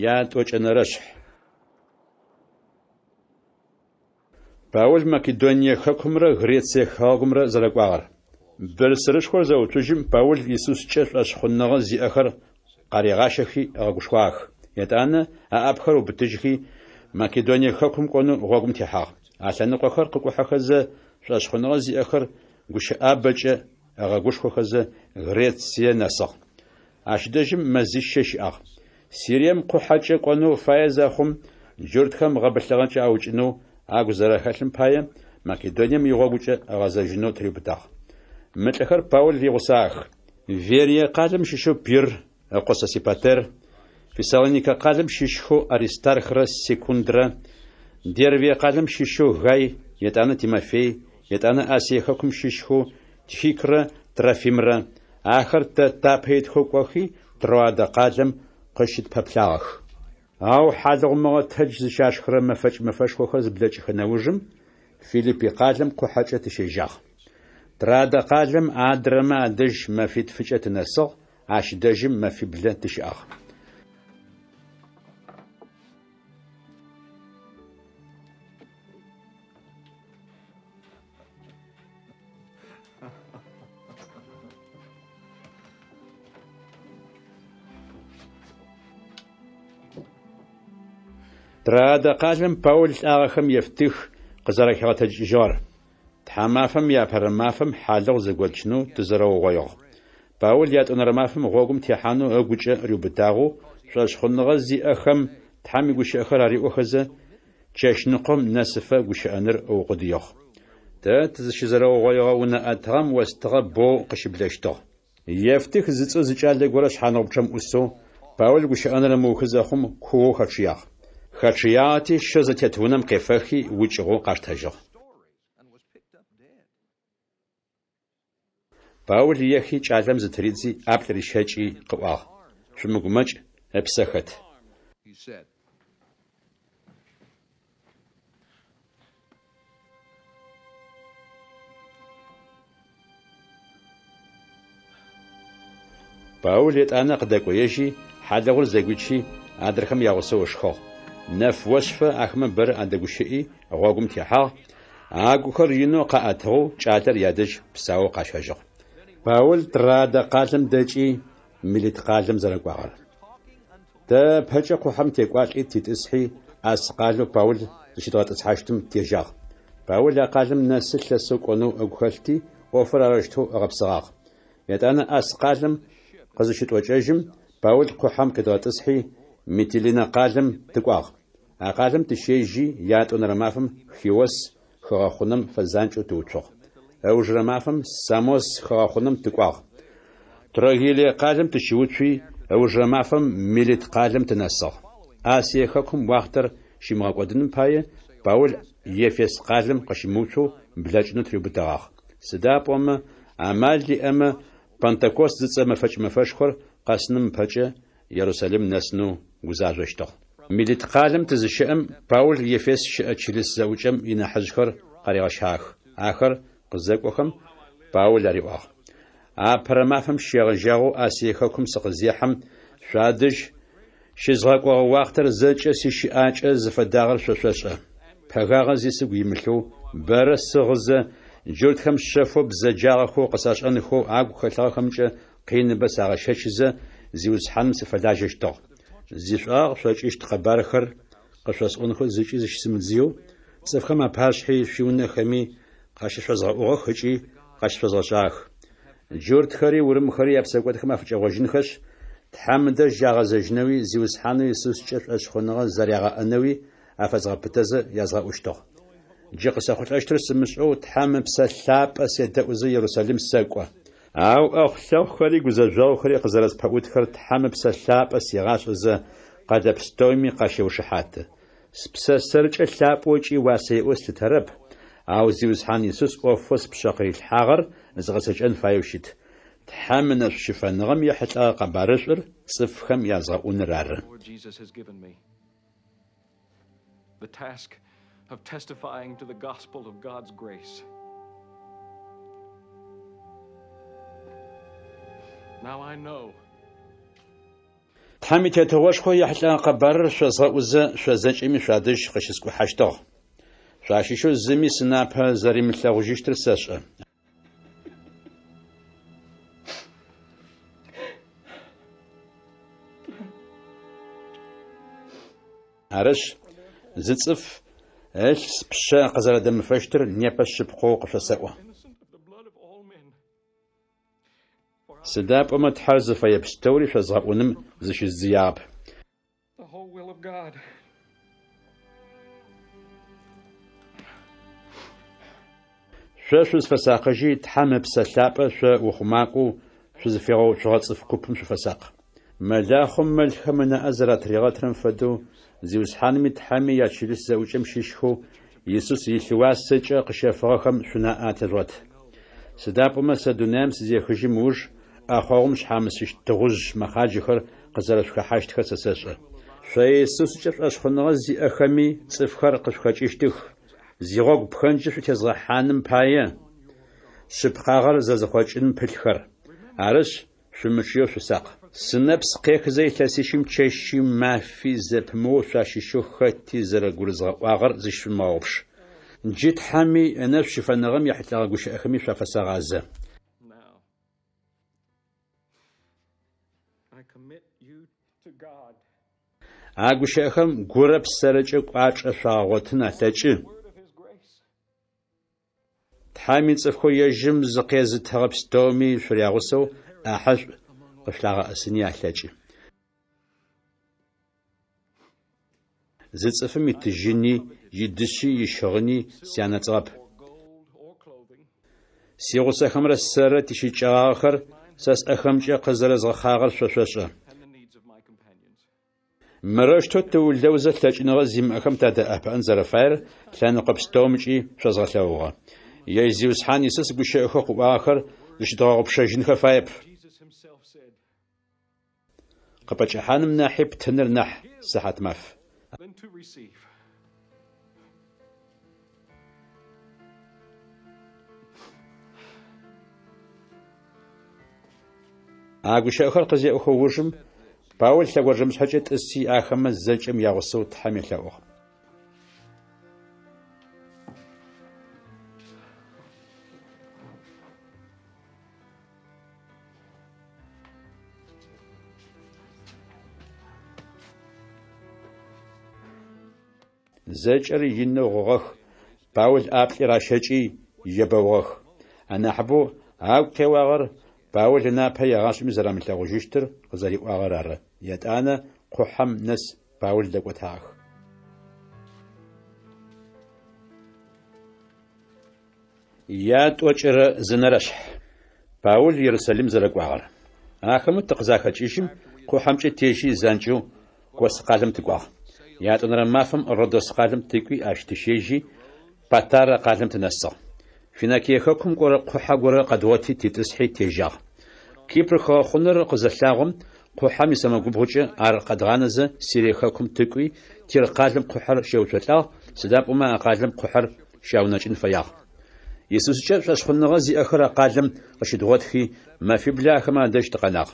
ჯანტოჭენარაშ პაუჟ მაკედონია ხაკუმრა გრეცია ხაკუმრა ზრაკვაღარ ბერსრიშხორ ზაუჩუჟიმ პაულ იესუს ჩესლას ხუნნაღა ზიახარ ყარიღაშეხი აგუშვაახ ეტანა ააფხარუ ბიტიჯხი მაკედონია ხაკუმ ყონუ ღოგუმთი ხა ასანი ყოხარ ყუყუხახაზე შაშხუნნაღა ზიახარ გუშა აბაჭე აგუშხოხაზე გრეცია ნასა აშდეჟიმ მაზიშშეშ აღ Сирием кхъухьэкӏэ кӏуэну фае захъум, джуртхэм гъэбылъыгъэкӏэ аукӏыну агу зэрахэлъым пае Македонием и гъуэгукӏэ эгъэзэжыну трибутагъ. Паул и гъусах. Верие къалэм щыщу Пир, Къососипатер, Фессалоника къалэм щыщу Аристархрэ Секундрэ, Дервие къалэм щыщу Гай, етӏанэ Тимофей, етӏанэ Асие хэкум щыщу Тхикрэ Трофимрэ. Ахэр тапэ итху кӏуэхи Троадэ قشت پپلاخ او حاضر مغا تج زشاش خرم مفج مفج خوخ زبلج خنوجم فيليبي قادلم كو حاجة تشيجاخ ترادا قادلم آدرما دج مفيد فجأت نسغ عاش دجم مفيد بلد تشيجاخ ترادا قاسم باول آخم يفتخ قزرا غتا جار تحما تحمافم يا حالو حالغ شنو تزرو غيو باول يات انرمافم غوغم تيحانو ريو بتاغو شاش خنغ زي اخم تحمي غوش اخر اري اوخزه چشنقم نسفه غوش انر او قديغ تا تزش زرو غيو ونا اتغم واستغ بو قشبلشتو يفتخ زيتو زيچاله غورش حانوبچم اوسو باول غوش انر موخز اخم كو خچياخ хачияти шо за тетунам кефехи вучиго картажо Паули яхи чалам за тридзи аплери шачи куа шумугумач эпсахат Паули етана қдакуежи хадагул загучи адрхам ягусу ушхоқ نف وصفة أخمة بر أدقشئي تیحا آگو کر ینو قاعته چاتر یادش بساو قاشاجق باول ترادة قاسم دچی ملت قاتم زرق وغر تا بحجة قوحم تيقوات إيه تتسحي أسقالو باول تشتغط إسحاشتم تيجاق باول قاسم قاتم ناسل لسوقونو أغخلتي وفر أرشتو أغبسغاق يتانا قاسم قزشت وجاجم باول قوحم كدوات إسحي متلنا قاسم تقواق А къалэм тыщежьи ятӏонэрэ мафэм Хиос хэгъэхъуным фэзанкӏэу тыуцугъ. Ыужрэ мафэм Самос хэгъэхъуным тыкӏуагъ. Трогиле къалэм тыщыуцуи ыужрэ мафэм Милит къалэм тынэсыгъ. Асие хэкум уахътэр щимыгъэкӏуэдыным пае Паул Ефес къалэм къыщымыуцу блэкӏыну трибутэгъагъ. Сыда пӏомэ амал иӏэмэ Пентекост зыцӏэ мэфэкӏ мэфэшхуэр къэсыным пэкӏэ Иерусалим нэсыну гузажъощтыгъ. Милит къалэм тызыщыӏэм Паул Ефес щыӏэ чылыс зэӏукӏэм и нэхъыжьхэр къарегъэщхьах. Ахэр къызэкӏуэхэм Паул ариӏуагъ. А пэрэмафэм щегъэжагъуэу Асие хэкум сыкъызехьэм шъуадэжь щызгъэкӏуэгъэ уахътэр зэкӏэ си щыӏакӏэ зыфэдагъэр шъошъошӏэ. Пэгагъэ зи сыгу имылъэу бэрэ сыгъызэ джуртхэм щэфу бзэджагъэхэу къысашӏэнхэу агу хэлъагъэхэмкӏэ къиныбэ сагъэшэчызэ зи усхьэным сыфэлажьэщтыгъ. зишӏуагъ, шъокӏищ тыкъэбархэр къышъосӏонхэ зыкӏи зыщысымыбзэу, цӏыфхэм апашъхьи шъуиунэхэми къащышъозгъэӏугъэх ыкӏи къащышъозгъэшӏагъэх. Джуртхэри урымхэри япсэкӏотхэм афыкӏэгъожьынхэш тхьамыдэ жагъэзэжьынэуи зиусхьанэуи сыскӏэ шӏошъхъоныгъэ зэрягъэӏэнэуи афэзгъэпытэзэ язгъэӏущтыгъ. Джы къысэхъулӏэщтыр сымышӏэу тхьамы псэ лъапӏэ седэӏузэ Ерусалим сэкӏо. او اخ سو خری گوزه جو خری قزر از پاوت خرت حم بس شاپ اس یغاش از قد بستوی می قشه شحات سپس سرچ شاپ و واسه اوست ترب او زیوس حان یسوس او فوس بشقی الحغر از غسچ ان فایوشیت تحمن شفا نغم یحت اقا بارشر صفخم یا زغون رار The task of testifying to the gospel of God's grace. Now I know. Тхьэм и тетыгъуэшхуэ ехьлӏэ къэбарыр шъозгъэӏузэ, шъозэкӏэми шъуадэжь къыщыскӏухьэщтыгъ. Шъуащыщу зыми сынапэ зэримылъагъужыщтыр сэшӏэ. Арыщ зы цӏыф ылъ пщэ къызэрыдэмыфэщтыр непэ щыпкъэу къышъосэӏуэ. Сыдапӏэмэ тхьэр зыфэеплъытэури шъозгъэӏуным зыщызыяб. The whole will of God. Шъо шъузфэсакъэжьи тхьэм ыпсэлъапӏэ шъо ухъумакӏоу шъузыфигъэуцугъэцӏыф купым шъуфэсакъ. Мэлахъом мэлхэмэ нэӏэ зэратригъэтэрэм фэдэу зиусхьанми тхьэми ячылыс зэӏукӏэм щишхэу Иисус илъыуасэкӏэ къыщэфыгъэхэм шъунаӏэ тыжъот. Сыдапӏэмэ сэ дунаем сызехыжьым уж – ахаум шхамсиш дгъуж махаджхэр къызэрэшхахьащтхэр сэсэшӏы шъоесы сшӏэшхъуныгъэ зиӏэхэми цӏыфхэр къышхэкӏыщтых зигъогу пхэнкӏэ шъутезгъэхьаным пае шъыпхъагъэр зэзыхъокӏын пылхэр арышъ шъумычъыеу шъусакъ сынэпс къехзэ илъэсищым чэщи мафи зэпымыоу шъуащыщэу хэти зэрэгурызгъэӏуагъэр зыщымыгъэупшъ джы тхьэми ынэшъ шыфэныгъэм ехьылӏэгъэ гущыӏэхэми шъуафэсэгъазэ агушэхэм гурэ псэрэкӏэ кӏуачӏэ шъуагъотын алъэкӏы. Тхьами цӏыфхэу ежьым зыкъезытэгъэ пстэуми шъурягъусэу ӏахьэшӏу къышлъагъэӏэсыни алъэкӏы. Зы цӏыфым итыжьыни, идыщи, ищыгъыни сянэцӏагъэп. Си гъусэхэмрэ сэрэ тищыкӏагъэхэр сэ сӏэхэмкӏэ къызэрэзгъэхъагъэр шъо-шъошӏэ. تو تول دوزة تجنغ زيم أخم تادا أب أنزل فير تلان قبس تومجي شزغ تاوغا يزيو سحان سس بشي أخوك وآخر لش دغاق بشجن خفايب قبج أحانم ناحب تنر نح سحة مف أقوشي أخر قزي أخو ورجم Паул лъэгуэжым щхьэкӏэ тӏыс иӏахэмэ зэкӏэм ягъусэу Тхьэм елъэӏугъ. зэкӏэр ину гъугъэх, Паул ӏаплӏэр ашэкӏи ебэугъэх. Анахьыбэу агу теуагъэр Паул инапэ ягъащӏэми зэрамылъагъужыщтыр къызэриӏуагъэр ары. ятӀанэ кхъухьэм нэс баур дэкӀуэтащ. ЯтӀуэкӀэрэ зынэрэщхь Паул Иерусалим зэрыкӀуагъэр. Ахэмэ дыкъызахэкӀыжым кхъухьэмкӀэ тежи занкӀэу гуэс къалэм тыкӀуагъ. ЯтӀунэрэ мафэм Родос къалэм тыкӀуи ащ тыщежи Патарэ къалэм тынэсыгъ. Финакей хэкум кӀуэрэ кхъухьэ гуэрэ къэдгъуэти тетӀысхьи тежагъ. Кипр хэхъунэр къызэлъагъуэм Кхъухьэм и сэмэгубгъукӀэ ар къэдгъанэзэ Сирия хэкум тыкӀуи тиркъалэм кхъухьыр щеутолъагъу, сыда пӀомэ а къалэм кхъухьыр щаунэкӀын фэягъ. Иисусыкӏэ пщэщхъуныгъэ зиӀэхэр а къалэм къыщыдгъуэтхи, мафи блахэмэ адэжь дыкъэнагъ.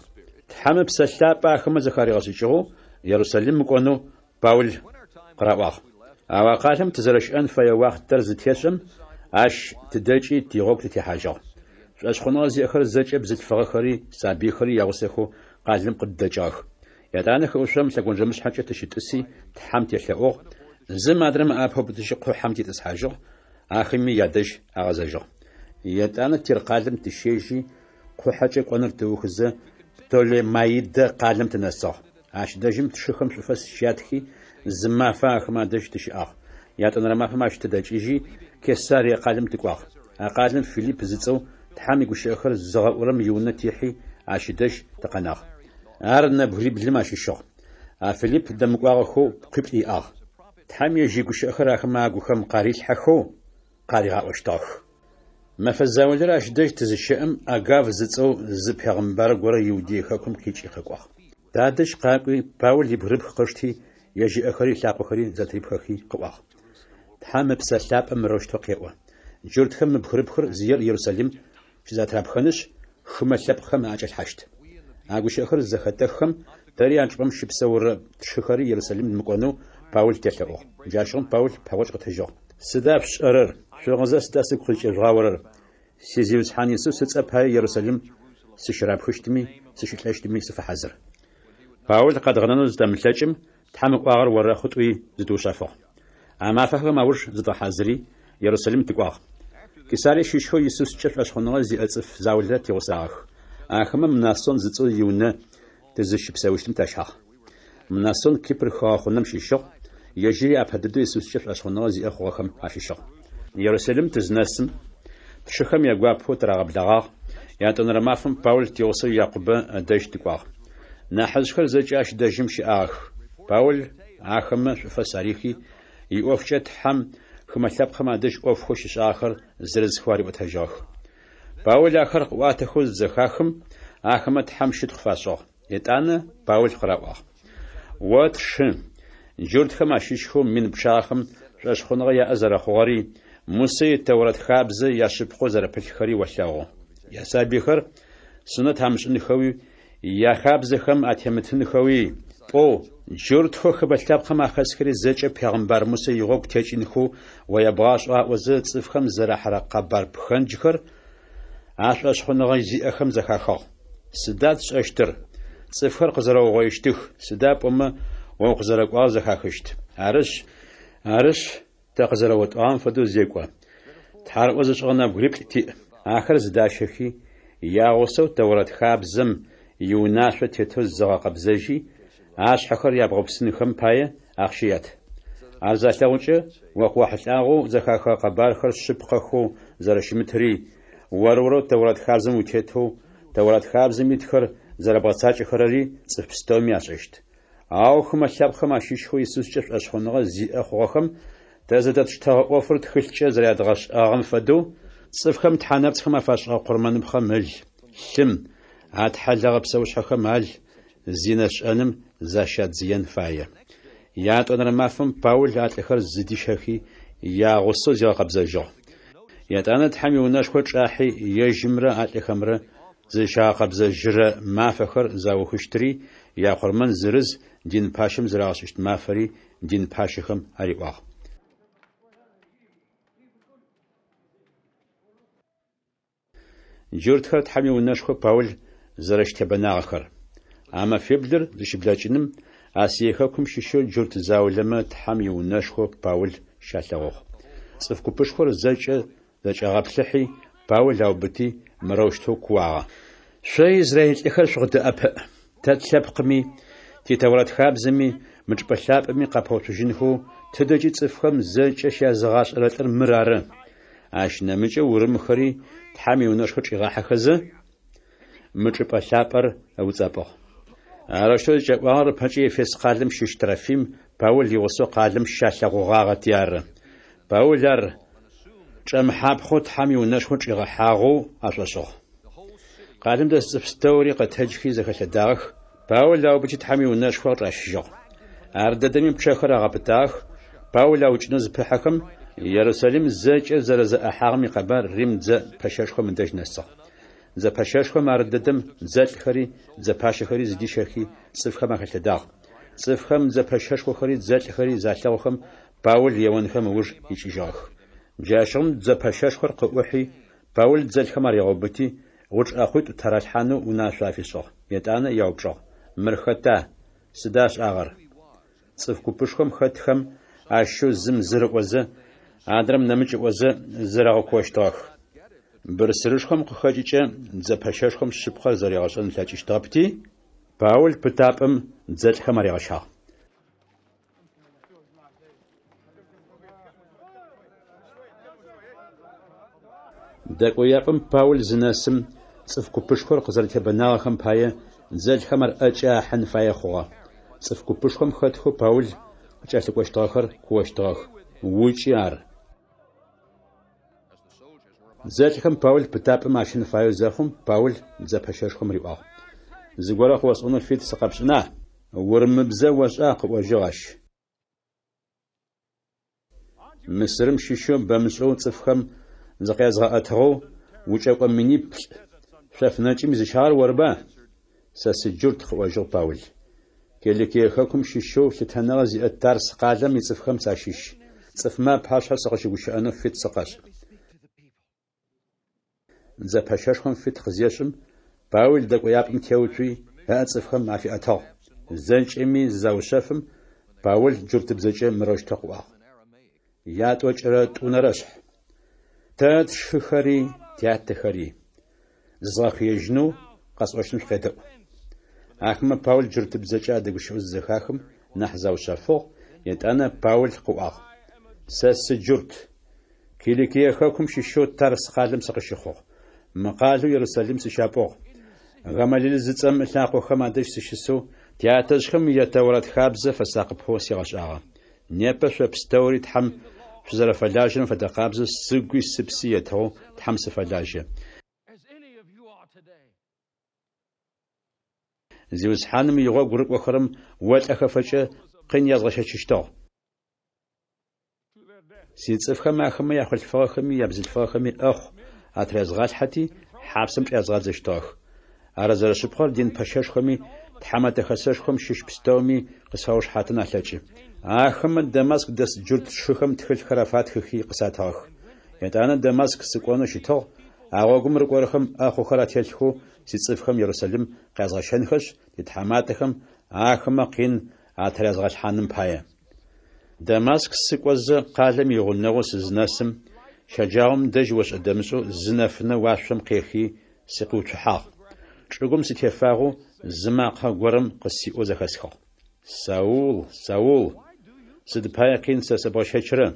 Тхьэмэ псэлъапӀахэмэ зэхаригъэщӀыкӀыгъыу Ерусалим мыкӀуэну Паул къраӀуагъ. Ауэ къалэм тызэрышӀэн фэя уахътэр зытещӀэм ащ тыдэкӀи ди гъуэгу тытехьэжьыгъ. Пщэщхъуныгъэ зиӀэхэр зэкӀэ бзылъфыгъэхэри сабийхэри ягъусэху къалэм къыддэкӀах. ЯтӀанэ хэӀущэм лъэгуажэмыщхьэкӀэ тыщитӀыси Тхьэм телъэӀугъ, зы мадрэ мыӀапэу пытыщи кхъухьэм титӀысхьэжыгъ, ахэми ядэжь агъэзэжыгъ. ЯтӀанэ тир къалэм тыщежи кхъухьэкӀэ кӀуэнур тыухызэ Птолемаидэ къалэм тынэсыгъ. Ащ дэжым тшыхэм щӀыфэ сыщятхи, зы мафэ ахэм адэжь тыщыӀагъ. ЯтӀанэрэ мафэм ащ тыдэкӀыжи Кесар я къалэм тыкӀуагъ. А къалэм Филипп зыцӀэу Тхьэм и гущыӀэхэр зыгъэӀурэм и унэ тихьи, ащ дэжь тыкъэнагъ. ار نبری بلماش شو افلیپ دمقوا خو قبلی اخ تام یجی گوش اخر اخ ما گوخم قاری الحخو قاری غا اشتاخ ما فزاول راش دج تز الشئم اقاف زتو ز پیغمبر گوره یودی حکم کیچی خقوا دادش قاقی پاول یبرب خشتی یجی اخری لاق اخری زتری بخخی قوا تام بسلاب امروش توقیوا جورتخم بخرب خر زیر یروسلیم شزات رابخنش خمسلب خم اجل حشت агушехэр зэхэтэхэм тэрянчпам шипсэурэ тшыхэр Иерусалим мыкъону Паул тэтэгъу. Джашон Паул пагъэч къытэжэгъ. Сыдапш ырэр, шогъэзэ стасы къыщэ жгъаурэр. Сизиус ханисэ сыцэ пай Иерусалим сышрап хыштми, сышитлэштми сыфахазэр. Паул къадгъэнэн зэдэм лъэчым тхамы къуагъэр уэрэ хутуи зэдушафэгъ. Ама фахэм ауш зэдэхазэри Иерусалим тыкъуагъ. Кисари шишхо Иисус чэфэшхонэгъэ зиэцэф заулэ тигъусагъэх. Ахэмэ Мнасон зыцӏыр иунэ дызыщыпсэущтым тэшхьагъ. Мнасон Кипр хыгъэ хъуным щищыгъ, ежьыри апэ дыдэу Иисускӏэ шӏэшхъуныгъэ зиӏэ хъугъэхэм ащыщыгъ. Иерусалим тызнэсым, пшыхэм ягуапэу тырагъэблэгъагъ, ятӏонэрэ мафэм Паул Теосыр Якъубэ дэжь тыкӏуагъ. Нахьыжъхэр зэкӏэ ащ дэжьым щыӏагъэх. Паул ахэмэ шӏуфэ сарихи и ӏофкӏэ тхьэм хымэ лъэпкъхэм адэжь ӏофху щышӏагъэхэр зэрызхыу ариӏотэжьыгъэх. Паул ахыр қуаты хүз зыхахым, ахымы тхам шыт хфасоқ. Етаны Паул қырауақ. Уат шын, жүрдхым ашишху мин пшахым, жашхуныға я азара хуғари, мусы тәуірат хабзы яшып қозара пілхари вашлағу. Яса бихар, сына тамшын хауи, я хабзы хам атемытын хауи, по жүрдху хабалтап хам ахасхари зэчы пяғымбар мусы иғог течин ху, вая бағаш ауызы цифхам зара харақа бар пхан жихар, ашлаш хунагын зиэхэм захахаг. Сидад шэштэр. Цифр къызэрэугъойштых. Сидад пома он къызэрэкӏуа захахышт. Арыш арыш тэ къызэрэут ам фэду зэкӏуа. Тхар озы шыгъынам гриплити. Ахыр зидашэхи яусэу тэурат хабзым юнашэ тэту зыгъэкъэбзэжи. Ашхэхэр ябгъэпсынхэм пае ахшият. Арзалъэгъунчэ уэхъуахьлъагъу зэхахэ къэбархэр шыпхъэхэу зэрэщымытри უარვარო თეურად ხარზმ უჩეთო თეურად ხარზმ მითხრ ზარაბაცაჭი ხრარი წფსტო მიაშეშთ აო ხმა შაბხმა შიშხო იესუს ჭეშ აშხონა ზი ხოხამ დაზედათ შთა ოფრ თხილჭე ზრადღაშ აღამ ფადო წფხმ თანაც ხმა ფაშა ყურმანი ხმელ ლიმ ათ ჰალაღა ფსო შახა მალ ზინაშ ანმ ზაშად ზიენ ფაია ያ ጦነር ማፈም ፓውል አጥኸር ዝዲሸኺ ያ ወሶ ዚያ ቀብዘጆ يتانا تحمي وناش كوتش احي يجمرة عالي خمرة زي شاقب زي جرة ما فخر زاو خشتري يا خرمن زرز دين باشم زراسشت ما فري دين باشخم هري واخ جورتخر تحمي وناشخو باول زرش تبناغخر اما فيبلر زشبلاجنم اسيخكم ششو جورت زاولما تحمي وناشخو باول شالغوخ صفكو بشخور زاجه зэкӏагъэплъыхьи, бауэ лаубыти мыроущту кӏуагъэ. Щэ Израиль лӏыхэр щыгъэдэӏэпыӏ, тет лъэпкъми, ти таурэт хабзэми, мы чӏыпӏэ лъапӏэми къапхуэпщыжынхэу тыдэкӏи цӏыфхэм зэкӏэ щязыгъащӏэ лӏыр мыр ары. Ащ нэмыкӏэ урымхэри тхьэм и унэшхуэр кӏигъэхьэхэзэ, мы чӏыпӏэ лъапӏэр уцӏэпӏыгъ. Аращтэу зэкӏэкӏуагъэр пэкӏи Ефес къалэм щыщ Трофим, Паул и гъусэу къалэм щалъэгъугъагъэти ары. Паул ар Чӏэмхьапхъэу тхьэм и унэшхуэ кӏигъэхьагъэу ашӏэщыгъ. Къалэм дэс цӏыф стеури къэтэджхи зэхэлъэдагъэх, бауэ лаубыкӏи тхьэм и унэшхуэ къыщащыжыгъ. Ар дэдэми пчэхэр агъэбытагъэх, бауэ лаукӏыну зыпыхьэхэм Иерусалим зэкӏэ зэрызэӏыхьагъым и къэбар Рим дзэ пэшэшхуэ мыдэж нэсыгъ. Дзэ пэшэшхуэм ар дэдэм дзэлӏхэри, дзэпащэхэри зыдишэхи цӏыфхэм ахэлъэдагъ. Цӏыфхэм дзэпэшэшхуэхэри, дзэлӏхэри, залъэгъухэм бауэ леонхэм иужь икӏыжыгъэх. Жашығым дзэпэшэшхуэр къыӀухьи, баул дзэлхэм арегъэубыти, укӀ ӀэхъуитӀу тэралъхьэну унащ афищӀыгъ, етӀанэ яупщӀыгъ. Мыр хэта? Сыдащ Ӏагъэр? ЦӀыху гупышхуэм хэтхэм Ащу зым зырыӀуэзэ, адрем нэмыкӀ иӀуэзэ зэрагъэкӀуэщтыгъэх. Бырсырышхуэм къыхэкӀыкӀэ дзэпэшэшхуэм щыпхъэр зэригъэщӀэн лъэкӀыщтыгъэпти, бауэл пытапӀэм дзэлӀхэм арегъэлъагъ. дэкӏояпӏэм пауэль зы нэсым цӏыху гупышхуэр къызэрытебэнагъэхэм пае дзэлхэмэр ӏэкӏэ ахьэн фае хъугъэ. Цӏыху гупышхуэм хэтху пауэль кӏэлъыкӏуэщтыгъэхэр куощтыгъэх. УкӀи ар. Дзэлхэм Пауль пытапӏэм ашын фаеу зэхъум, Пауль дзэпэшэшхуэм риӏуагъ. Зыгуэрэ хъуэсӏуну фит сыкъэпщӏына, урымыбзэ уэщӏа къыӏуэжыгъэщ. Мысырым щищу бэмыщӏэу цӏыфхэм زقيزغأتغو شهر ور با سس جرت خو ساسجرت پاول که لکی خاکم شيشو شتهنا غزي التار سقالم يصف خمسة شيش صف ما بحاشا سقاشي وش أنا فيت سقاش نزا بحاشاشكم فيت خزياشم باول داك ويابم تيوتوي ها صفخم ما في أتغو زنج إمي زاو شفم پاول جرت بزچه مراش یاد وچرا توجرت ونرشح تات شخري تات تخري زاخ يجنو قص اوشن خدق اخما باول جرت بزاچا دگو شو زخاخم نحزاو شافو يتانا باول قواخ سس جرت كيلكي خاكم ششو ترس خالم سقشخو مقالو يرسلم سشابو غمالي زتسم لاقو خما دش سشسو تياتش خم يتورات خابزه فساق بوسي غشاغا نيبا شبستوري تحم فزر فلاجر فتقابز سوقي سبسية تو تحمس فلاجر زيوز حانم يغو قرق وخرم وات أخفتش قين يزغش تشتو سيدس افخم اخم يخل فاخم يبزل فاخم اخ اتر ازغال حتي حابسم ازغال زشتوخ ارزر شبخار دين پشش خمي тхьэмэ дахэсэшхуэм щыщ пстэуми къысхаушхьатын алъэкӏи. Ахэмэ Дамаск дэс джур шыхэм тхылъхэр афат хыхи къысатыгъэх. Ятӏанэ Дамаск сыкӏуэну щытыгъ, а гъуэгум рыкӏуэрэхэм ӏэхъуэхэр ателъху си цӏыфхэм Иерусалим къязгъэшэнхэщ ди тхьэматэхэм ахэмэ къин атэрязгъэлъхьэным пае. Дамаск сыкӏуэзэ къалэм и гъунэгъуу сызынэсым, щэджагъуэм деж уэщӏэдэмыщӏу зы нэфынэ уашъэм къехи сыкъыучӏыхьагъ. Чӏыгум сытефагъэу Зымаҟа гәарымҟа сиҟоз ахасхахә. Саул, Саул, сыдԥаиахьин са сабашьачры,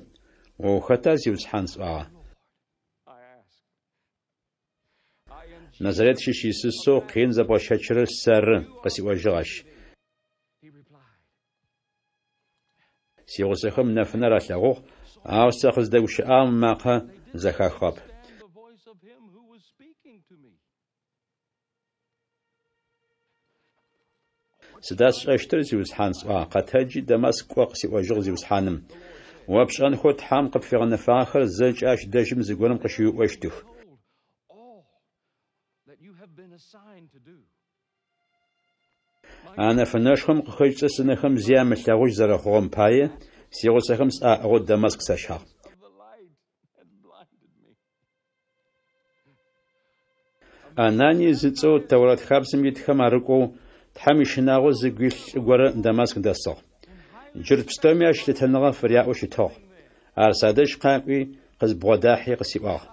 ухатази узҳанҵәаа. Назарет шиш Иисусо қиын забашьачры сары къысиӏуэжыгъэщ. Си гъусэхэм нэфынэр алъагъугъ, ауэ сэ къыздэгушыӏам макъэ зэхахыгъэп. Сыда сшӏэщтыр зиусхьан-шӏа, къэтэджи Дамаск кӏуэкъ сиӏуэжыгъ зиусхьаным. Уэ пщӏэн хуэт хьэм къыпфигъэнэфахэр зэ кӏащ дэжым зыгуэрым къыщиуӏуэщтых. Анафынэшхуэм къыхэкӏкӏэ сынэхэм зи ямылъагъужь зэрыхъугъуэм пае, си гъусэхэм сӏаӏыгъуэ Дамаск сэщхьэ. Анани зы цӏэу Таурат хабзэм итхэм арыкӏуэу Тхьэм и шынагъуэ зыгу илъ гуэрэ Дамаск дэсыгъ. Джыр пстом ящ лъытэныгъэ фыряӏуэу щытыгъ. Ар садэжь къакӏуи къызбгъуэдахьи къысиӏуагъ.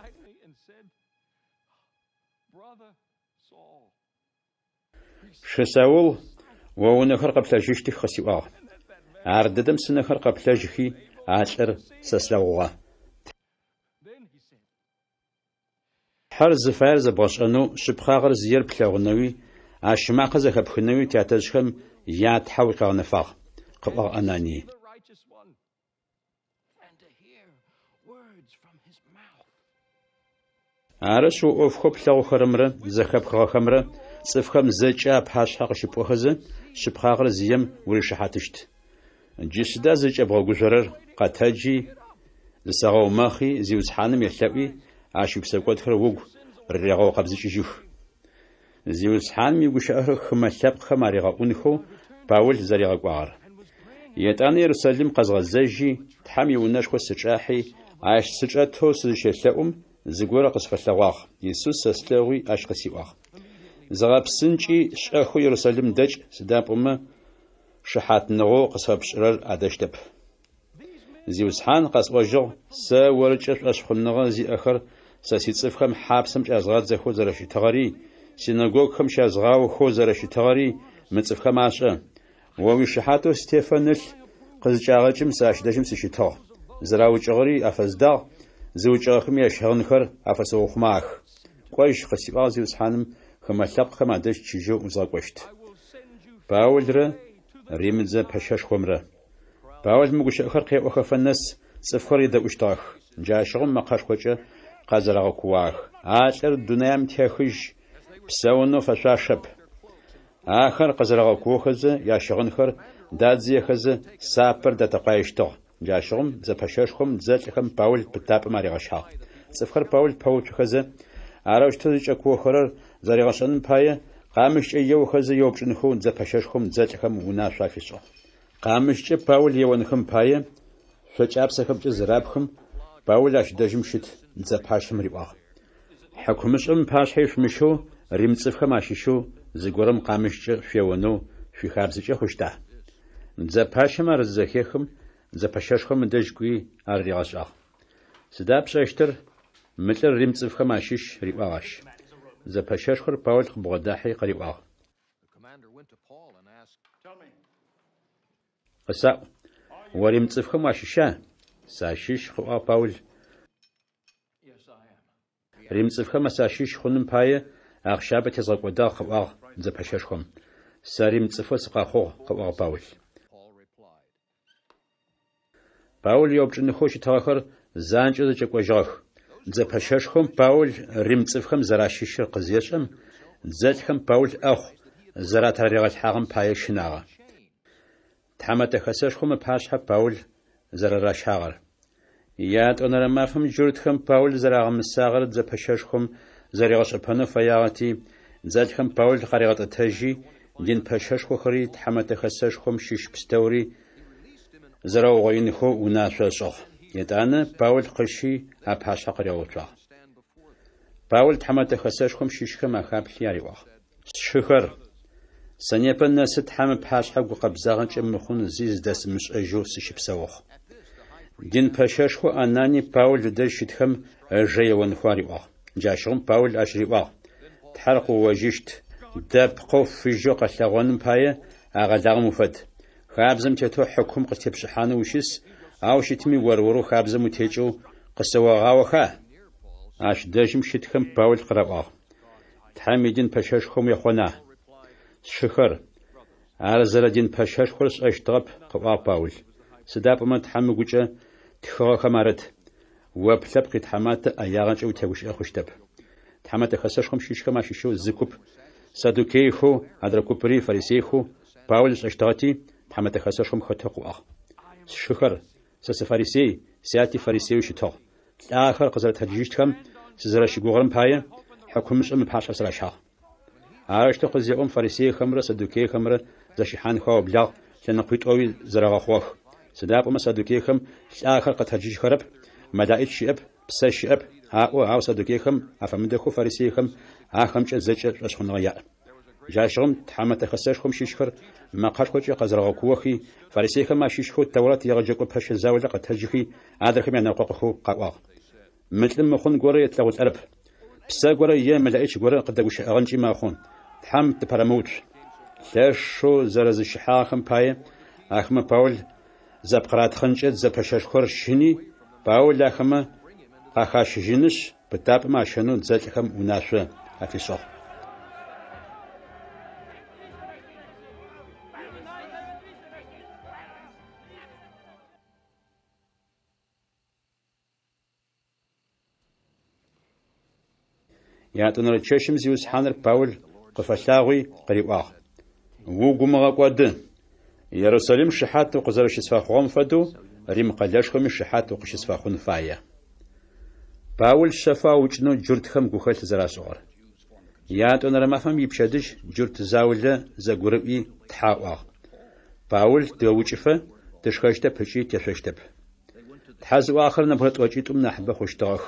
Шысаул уэ унэхэр къэплъэжышти къысиӏуагъ. Ар дыдэм сынэхэр къэплъэжхи а лӏыр сэслъэгъугъэ. Хьэр зыфаер зэбгъэщӏэну щыпхъагъэр зиер плъэгъунэуи Ашма къызэхэпхынэуи хэпхынэуи тятэжъхэм ятхьэу къэгъэнэфагъ, къыӏэгъэнани. Арышъ о ӏофхэу плъэгъухэрэмрэ зэхэпхыгъэхэмрэ цӏыфхэм зэкӏэ апашъхьэ къыщыпӏохэзэ шъыпкъагъэр зием уришыхьатыщт. Джы сыда зэкӏэ бгъэгужъорэр къэтэджи, зысэгъэумэхъи, зиуцхьаным елъэӏуи ащ уипсэкӏотхэр угу рырегъэукъэбзыкӏыжьых. зиусхьанми гушыӏэрэ хымэ лъэпкъхэм аригъэӏунхэу Паул зэригъэкӏуагъэр. ЕтӀанэ Иерусалим къэзгъэзэжи, Тхьэм и унэшхуэ сычӏахьи, ащ сычӏэтэу сызыщелъэӏум зыгуэрэ къысфэлъэгъуагъ. Иисус сэ слъэгъуи ащ къысиӏуагъ. Зыгъэпсынкӏи щӏэхыу Иерусалим дэкӏ, сыда пӏомэ шыхьатыныгъуэу къысфэпщӏырэр адэщтэп. Зиусхьан къэсӏуэжыгъ, сэ уэрыкӏэ шӏэщ хъуныгъэ зиӏэхэр сэ си цӏыфхэм хьапсэм кӏэзгъадзэху зэрыщытыгъэри синагогхэм щязгъаухо зэращытыгъэри мы цӀыфхэм ашӀэ. Уэ уи шыхьатэу стефэнылъ къызыкӀагъэкӀым сащылэжьым сыщытыгъ. ЗэраукӀыгъри афэздагъ, зыукӀыгъэхэми яшхыгъынхэр афэсэухъумах. Кӏуэжь къысимыӀэу зиусхьэным хэмэ лъэпкъхэм адэжь чыжьэу узгъэкӀуэщт. Паулрэ Римыдзэ пэшэшхуэмрэ. Паул мыгущэӀухэр къеӀуэхэфэ нэс цӀыфхэр едэӀущтыгъэх. Джащыгъым макъэшхуэкӀэ къазэрагъэкӀуах. А лӀыр дунейм техыж псэуну фэщащэп. Ахэр къызэрагъэгуохэзэ ящыгъынхэр дадзиехэзэ сапэр датакъуаищтыгъ. Джащыгъым зэпэщэшхуэм дзэлӏхэм Паул пытапӏэм аригъэщхьагъ. Цӏыфхэр Паул пэучӏыхэзэ арэущтэ зыкӏэкуохэрэр зэригъэщӏэным пае къамышкӏэ еухэзэ еупчӏынхэу зэпэщэшхуэм дзэлӏхэм унащ афищӏыгъ. Къамышкӏэ Паул еуэныхэм пае шэкӏапсэхэмкӏэ зэрапхым Паул ащ дэжым щыт дзэпащэм риӏуагъ. Хьэкумыщӏым пащхьэ ишумыщу Рим цӏыфхэм ащыщэу зыгуэрэм къамышкӏэ шъуеунэу шъуихабзэкӏэ хъущта? Дзапащэм ар зэхехым дзапащэшхом мыдэжкӏуи ар ригъэшӏагъ. Сыда пшӏэщтыр мы лӏыр Рим цӏыфхэм ащыщ риӏуагъ ащ. Зэпащэшхор Пауль къыбгъэдахьи къыриӏуагъ. Къысаӏу, уэрим цӏыфхэм уащыща? Сащыщ хъуӏа Пауль. Рим цӏыфхэм сащыщ хъуным пае ახშაბე თეზაკვედა ხვაღ ძაფაშაშხომ სარიმ წიფოს ყახო ყვაღ პაულ პაულ იობჭნი ხოში თახარ ზანჭი ძეკვაჟახ ძაფაშაშხომ პაულ რიმ წიფხამ ზრაშიშ ყზიაშამ ძეთხამ პაულ ახ ზრათარიღალ ჰაღამ ფაიშნაღა თამათა ხასაშხომ ფაშა პაულ ზრარაშაღარ იატონარ მაფამ ჯურთხამ პაულ ზრაღამ საღარ ძაფაშაშხომ зэригъэщӏэпэну фэягъэти, дзэлъхэм Паул къаригъэтӏэтэжи, дин пэшэшхуэхэри тхьэмэтэ хэсэшхуэм щыщ пстэури зэраукъуэинхэу унащӏэ щыгъ. ИтӀанэ Паул къыщи а пащхьэ къриоутуагъ. Паул тхьэмэтэ хэсэшхуэм щишхэм ахаплъи ариӀуагъ. Сшхыхэр, сэ непэ нэсы тхьэмэ пащхьэ гукъэбзагъэкӀэ мыхъун зи здэсымыщӀэжу сыщыпсэухъу. Дин пэшэшхуэ Анани Паул удэжь щытхэм жей еуэнхуар иӀуагъ. جاشون باول أشري أشريبا تحرق وجيشت داب قوف في جو قتلغون باية أغداغ مفد خابزم تتو حكم قتب شحان وشيس أو شتمي ورورو خابزم تيجو قسوا غاوخا أش دجم شتخم باول قرابا تحميدين پشاش خوم يخونا شخر أرزر دين پشاش بشاشكم أشتغب قبار باول سداب من تحمي قوشة تخوخ مارد وبلبقي تحمات أياغن أو تهوش أخوش تب تحمات خسشكم شيشكما شيشو زكوب سادوكيخو أدركوبري فريسيخو باولس أشتاتي تحمات خم خطاقو أخ شخر سسفاريسي سياتي فريسيو شتو الآخر قزرت هجيشتكم سزرش غورم بايا حكمش أم بحاش أسراشها عاشت قزي أم فريسي خمرا سدوكي خمرة زشحان خوا بلغ لأن قيت أوي زراغا خوخ سداب أم سدوكي خم الآخر قد هجيش خرب مدائت شئب بسا شئب ها او ها هاو صدقيكم أفمدكو فريسيكم هاخم شزج أشخن غياء جاشغم تحامة تخسشكم شيشخر ما قاشكو جي قزرغوكوخي فريسيكم ما شيشخو التورات يغجكو بهش الزاولة قد تجخي آدركم يعني قوقخو قواغ مثل مخون غوري يتلغو الأرب بس غوري يا مدائت غوري قد دقوش أغنجي ما خون تحام تبرموت لاشو زرز شحاخم باي أخم باول زبقرات خنجت زبششخور شني Паулахэмэ къахащыжыныщ пытапӏэмэ ащэну дзэлӏхэм унашъо афишӏыгъ. Ятӏонэрэ чэщым зиусхьаныр Паул къыфэлъагъуи къриӏуагъ. Угумыгъэкӏуэды. Иерусалим шыхьату къызэрыщысфэхъугъэм фэдэу рим къалэшхуми шыхьат укъыщысфэхъун фае паул шэфа укӏыну джуртхэм гухэлъ зэрашӏыгъэр ятӏонэрэ мафэм ипщэдыжь джурт заулэ зэгурыӏуи тхьаӏуагъ паул дэукӏыфэ дышхэщтэп ыкӏи тешъощтэп тхьэ зыӏуахэр нэбгырэ тӏокӏитӏум нахьыбэ хъущтыгъэх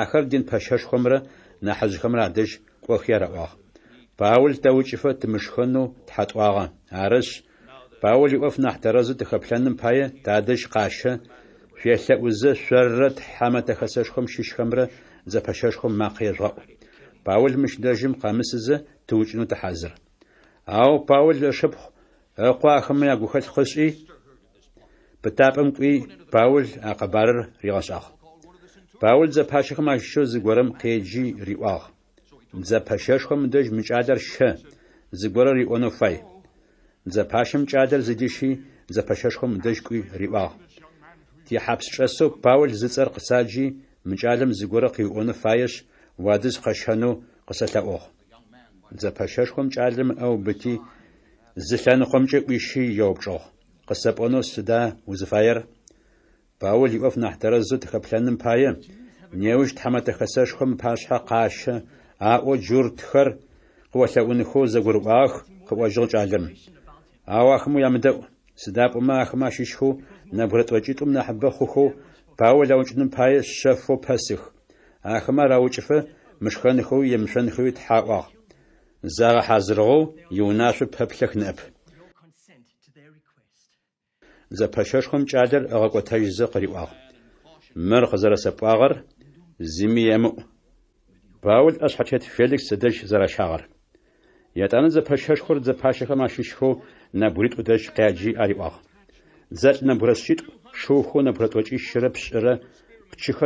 ахэр дин пэщэшхомрэ нахьыжъхэмрэ адэжь къохъ яраӏуагъ паул дэукӏыфэ тымышхэну тхьэтӏуагъэ арышъ Бауэ жиӀуэф нэхъ дэрэзу дыхэплъэным пае дадэжь къащэ щӀелъэӀузэ шъоррэ тхьэмэ тахэсэшхуэм щышхэмрэ зэпэщэшхуэм макъ ежьэӀу. Паулмэ шынэжым къамысызэ тыукӀыну дыхьэзыр. Ауэ Паул шыпхъу э, кхъуахэмэ я гухэлъ хъущӀи, бытапӀэм кӀуи Паул а къэбарыр ригъэщӀагъ. Паул зэпащэхэм ашыщэу зыгуэрым къеджи риӀуагъ. Зэпэщэшхуэм мыдэж мы кӀалэр шэ, зыгуэрыр иӀуэну фай. Дзэпащэм кӀадэр зыдиши зэпэщэшхуэм мыдэжкӀуи риӀуагъ. Ди хьэпс чӀэсу Паул зы цӀэр къысаджи мы кӀалэм зыгуэрэ къиуӀуэну фаещ, уадэжь къэшхэну къысэлъаӀуэгъу. Дзэпэщэшхуэм кӀалэр мыӀэу быти, зы лъэныкъуэмкӀэ Ӏуиши еупщӀыгъу. КъысэпӀуэну сыда узыфаер? Паул и ӀуэфӀ нэхъ дэрэзу тыхэплъэным пае, неуж тхьэматэ хэсэшхуэм пащхьэ къащэ, аӀуэ джуртхэр къыӀуэлъэӀунху зэгурыӀуах къыӀуэжыгъ кӀалэм. ავახმუ ამდაუ სდაპმა ახმაშიშხუ ნაბრატვაჭიტუმ ნაჰბა ხუხუ ბაულაუჭნუ ფაი შეფუ ფასიხ ახმა რაუჭიფე მშხანხუ იმშანხუ თაყვა ზარა ჰაზრუ იუნაშუ ფეფლეხ ნაფ ზა ფაშაშხუმ ჭადერ აღაკოთაჟ ზა ყრიყვა მერ ხზარა საპაღარ ზიმიემუ ბაულ ასჰაჩეთ ფელიქს დეშ ზარა შაღარ یتان ز پشش خور ز زباششخور خم آشیش خو نبوريت ودش قاجی قاجي اري واخ زات نبرشيت شوخو نبرتوچ شرب شره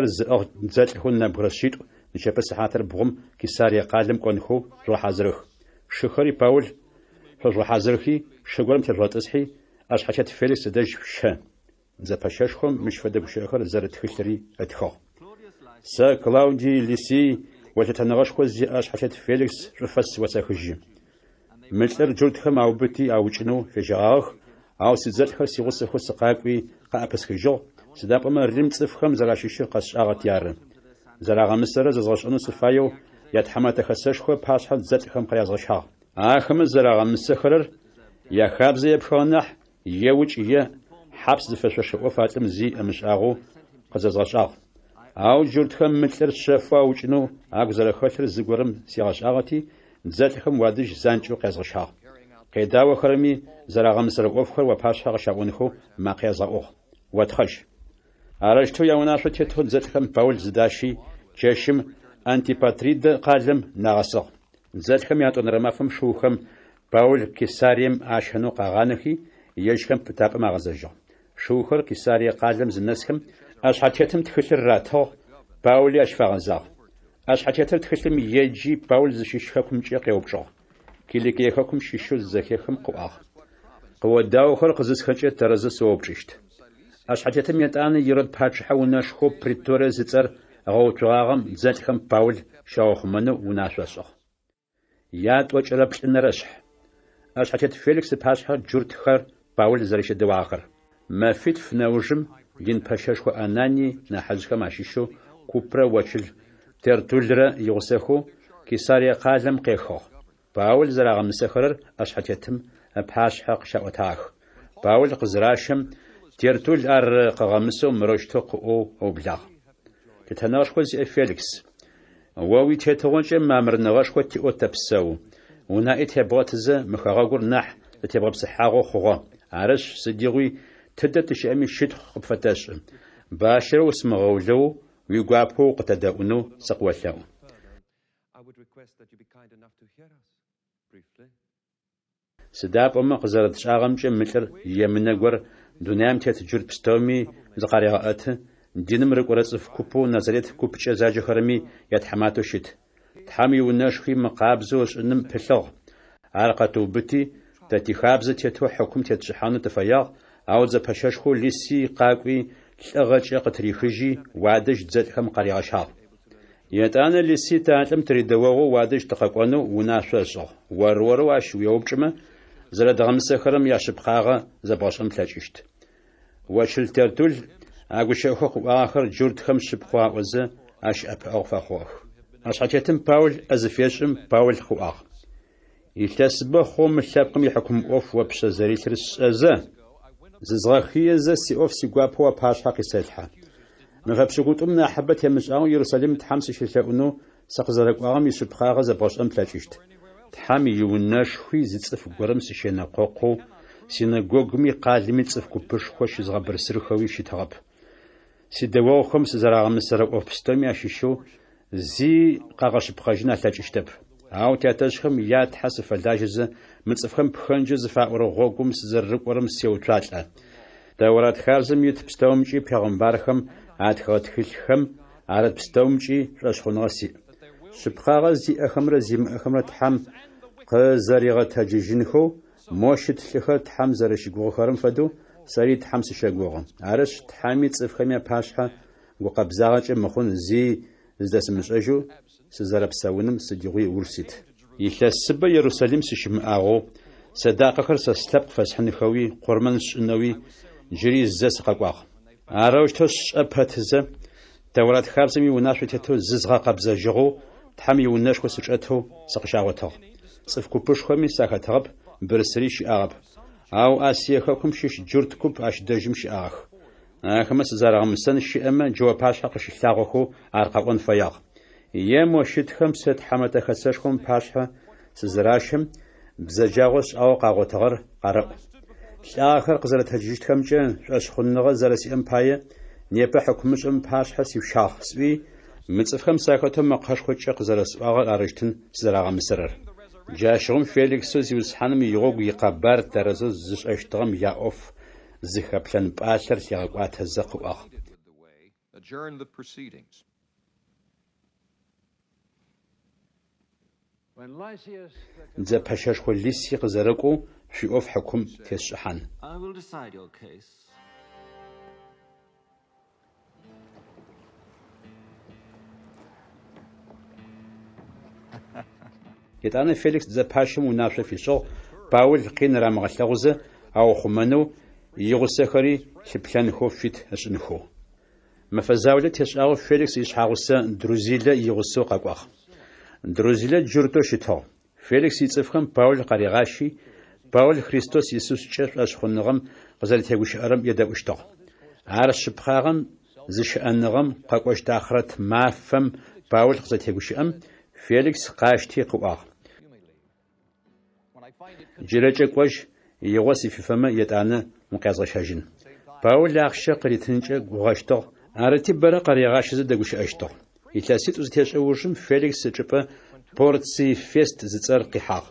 ز آخ زد خو نبرسید نشپ سحاتر بغم كي ساري قالم كونخو روح ازرخ شخري باول روح ازرخي شغورم تلرطسحي اش حكت فيليكس دج شه خم مش فدب شخر زرت خشري اتخو سا كلاودي ليسي وتتنغش كوزي اش حكت فيليكس رفس وسخجي ملتر جودخم او بتي او جنو فجاخ او سيزتخ سيغوس خو سقاقوي قاقس خجو سدا بما ريم تفخم زراشيش قاش اغات يار زراغا مستر زغش انو سفايو يتحمت خسش خو باش حد زتخم قيا زغش ها اخم زراغا مسخرر يا خابز يبخونح يوج يا حبس دفشش وفاتم زي امش اغو قزز غش اغ او جورتخم ملتر شفا وجنو اغزر خشر زغرم سيغش اغاتي дзэлъхэм уадэжь занкӏэу къезгъэщагъ. Къедауэхэрми зэрагъэмысыр ӏуэхухэр уапащхьэ къыщагъунхэу макъ язгъэӏугъ. Уэтхъэж. Аращтэу я унащхьэ тету дзэлъхэм баул зыдащи джэшым Антипатридэ къалэм нагъэсыгъ. Дзэлъхэм я тӏонэрэ мафэм шыухэм Паул Кесарием ашхэну къагъанэхи ежьхэм пытапӏэм агъэзэжыгъ. Шыухэр Кесарие къалэм зы нэсхэм ӏэщхьэтетым тхылъыр ратыгъ, Паули ащфагъэзагъ. ას ჰაჭეთერ თხისლიმ იეჯი პაულზ შიშხაკუმჭი ყეობჭო კილიკი ეხაკუმ შიშო ზეხეხმ ყვახ ყვადაო ხალ ყზის ხაჭე ტერაზა სოობჭიშთ ას ჰაჭეთე მეტან ირად ფაჭჰა უნა შხო პრიტორე ზიცერ ღოჭაღამ ზეთხმ პაულ შაოხმანო უნა შვასო ია ტოჭრა პლინერეშ ას ჰაჭეთ ფელიქს ფაშჰა ჯურთხარ პაულ ზრიშე დვაღარ მაფიტ ფნაუჟმ დინ ფაშაშხო ანანი ნაჰაჟკა მაშიშო ქუპრა ვაჩილ تيرتولرا يغسخو كي صار يقالم قيخو باول زراغ مسخرر أشحتيتم بحاش حق شاوتاخ باول قزراشم تيرتول أر قغمسو قو أو بلاغ تتناش خوزي فيليكس واوي تيتغنش مامر نغاش خوتي أو تبسو ونا إتبوتز مخاغور نح تبغى بصحاغو خوغا عرش سديغوي تدتش أمي شتخ فتاش باشر واسمغولو уигуапэу къытедэӏунэу сыкъолъэӏу. Сыда пӏомэ къызэрытщӏагъэмкӏэ мы лӏыр емынэ гуэр дунэм тетыджыр пстэуми зыкъарегъэӏэты, диным рыкӏурэ цӏыху купу Назарет купкӏэ заджэхэрэми ятхьэматэу щыт. Тхьэм и унэшхи мы къабзэу щӏыным пылъыгъ. Ар къэтыубыти, дэ ди хабзэ тету хьэкум тетщӏыхьэну тыфэягъ, ауэ зэпэщэшхуэу лыси къакӏуи لغتشا قتريخجي وعدش تزدحم قريعة شعب يتانا اللي سي تعلم تريدوغو وعدش تقاقوانو وناشوشو واروارو عشو يوبشما زرا سخرم ياشب خاغا زباشم تلاجشت وشل ترتول اگو آخر جورد خم شبخوا وزا اش ابعوغ فاخوخ اش حكيتم باول ازفيشم باول خواخ يلتسبخو مشابقم يحكم اوف وبشا زريترس ازا زغخيه ز سي اوف سي غوابو باش حق سلحا نغبش قلت امنا حبت يا مش اون يروساليم تحمس شيشا انه سخزرك وغام يسب خاغه ز باش ام تلاتشت تحم يوناش خي ز صف غرم سيشنا قوقو سينغوغ مي قادمي صف كوبش خوش زغبر سرخوي شي تغب سي دوا خمس زراغم سر اوف ستوميا شيشو زي قاغش بخاجنا تلاتشتب Ау тятэжъхэм илъат тхьэ сыфэлажьэзэ мы цӏыфхэм пхэнкӏэ зыфаӏорэ гъуэгум сызэрырыкӏорэм сеуцуалӏэ. Дэ уэрат хабзэм ит пстэумкӏи пегъэмбархэм атхыгъэ тхылъхэм арэт пстэумкӏи шӏэшхъуныгъэ сиӏ. Щыпхъагъэ зиӏэхэмрэ зимыӏэхэмрэ тхьэм къызэригъэтэджыжынхэу мо щыт лъыхэр тхьэм зэрыщыгугъэхэрэм фэдэу сэри тхьэм сыщэгугъэ. Арыщ тхьэми цӏыфхэми пащхьэ гукъэбзагъэкӏэ мыхъун зи здэсымышӏэжьэу سزرب سونم سجوي ورسيت يلا سبا يروساليم سشم اغو سداق خر سسلب فسحن خوي قرمن شنوي جري زس قواخ اروش توش ابهتز تورات خابسمي وناشو تتو ززغا قبز جغو تحمي وناشو سجاتو سقشاوتو صف كوبوش خمي ساخترب برسري شي اغب او اسيه خكم شش جورت كوب اش دجم شي اخ اخمس زارغم سن شي اما جواب اش حق شي ساغو یه موشید خمسید حمده خود سرخون پاشها سزراش هم بزرگوست او قاقو تغرق قررق. که آخر قزرگ تجید خمچه از خونه ها سرسی ام پایه نیپ حکومت شغم پاشها سیو شاخص وی متصفخم سایه خودتون مقهش خود چه عرشتن سواغر آرشتن سراغم سرر. جای شغم فیلک سوزی و سحنم یوگوی قبرت در از زش اشتغم یا اوف زخه پشن پاشر یا بات هزه خواه. дзэпэщэшхуэ лиси къызэрыкӀуэу фи Ӏуэф хьэкум тесщӀыхьэн. ИтӀанэ Феликс дзэпащэм унащхьэ фищыгъ, Паул къин ирамыгъэлъэгъузэ, аухъумэну и гъусэхэри лъыплъэнхуэу фит ищӀынхуэу. Мафэ заулэ тещӀауэ Феликс и щхьэгъусэ Друзилэ и гъусэу къэкӀуагъ. درزلت جورتو شتو فيليكس پاول باول قريغاشي باول خريستوس يسوس تشاش أشخنغم غزال تيغوش أرم تا عرش شبخاغم زش آنگم قاقوش تاخرت مافم پاول غزال تيغوش أم فيليكس قاشتي قواغ یواسی يغوصي یت آن يتعنى مقاز پاول لعشق لاخشا قريتنجا تا عرتی برا زد دگوش اش تا Илъэситӏу зэтещӏэужым Феликс зычӏыпӏэ порций фест зыцӏэр къихьагъ.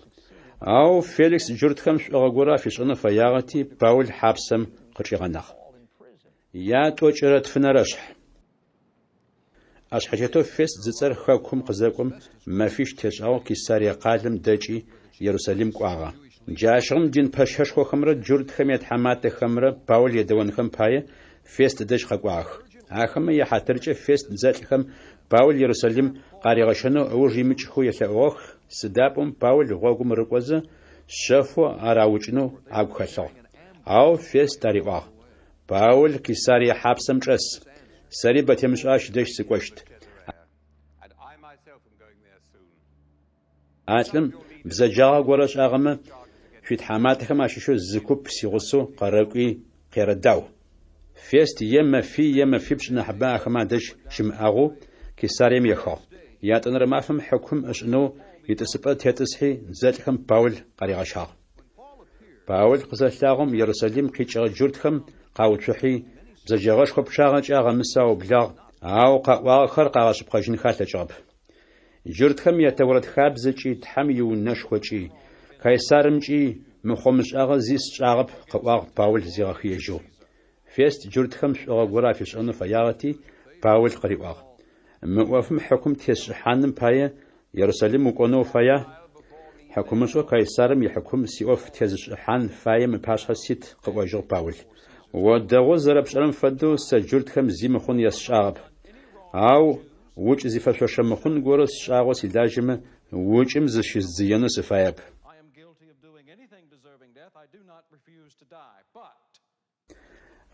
Ауэ Феликс джуртхэм щӏыгъэ фищӏыну фэягъэти, Паул хьапсэм къыщӏигъэнэхъ. ЯтӀуэ кӀэрэ тфынэращхь. Ащхьэкӏэтэу фест зыцӏэр хэкум къызэкӏуэм мэфищ телъагъу Кесария къалэм дэкӏи Иерусалим кӏуагъэ. Джащгъым дин пэшэшхуэхэмрэ джуртхэм я тхьэматэхэмрэ Паул едэуэнхэм пае фест дэкӏ къэкӏуагъэх. Ахэмэ я хьэтыркӏэ фест дзэлӏхэм Паул Иерусалим къаригъэшэну ыуж имыкӏху елъэӏугъэх, сыдапӏэм Паул гъуэгум ырыкӏуэзэ щэфу араукӏыну агу хэлъыгъ. Ауэ Фест ариӏуагъ. Паул Кесарие хьапсэм чӏэс. Сэри Батемыщӏащ дэч сыкӏуэщт. Алӏым бзаджагъэ гуэрэ щӏагъэмэ, фи тхьэматэхэм ащыщу зы куп си гъусэу къарэкӏуи къерэдау. Фест емэ фи емэ фипщӏ нэхъыбэ ахэмадэщ жымыӏэгъуу ኪሳሬም የኸ ያጥን ረማፍም ሕኩም እሽእኖ ይጥስበ ቴጥስሒ ዘልሕም ፓውል ቐሪቐሻ ፓውል ኽዘላኹም ኢየሩሳሌም ኺጨቐጅርትኸም ኻውትሑሒ бзэжагъэш хуэпшагъэкӀэ гъэмысауэ благъ ауэ къэӀуагъэхэр къагъэщыпхъэжынхэ лъэкӀыгъэп. Жыртхэм я таурэт хабзэкӀи Тхьэм и унэш хуэкӀи, КайсарымкӀи мыхъуэмыщӀагъэ зи сщӀагъэп къэӀуагъ Паул зигъэхиежу. Фест жыртхэм шӀугъэ гуэра фищӀэну фэягъэти, Паул къриӀуагъ. مي وفم حكم تيسحان باي يرسلم قنو فيا حكم شو قيصر يحكم سي اوف تيسحان فاي مي باشا سيت قواجو باول ودغو زرب شرم فدو سجلت كم زي مخون يسشاب او وچ زي فشوش مخون گورس شاغو سي داجم وچم زش زيانو سفايب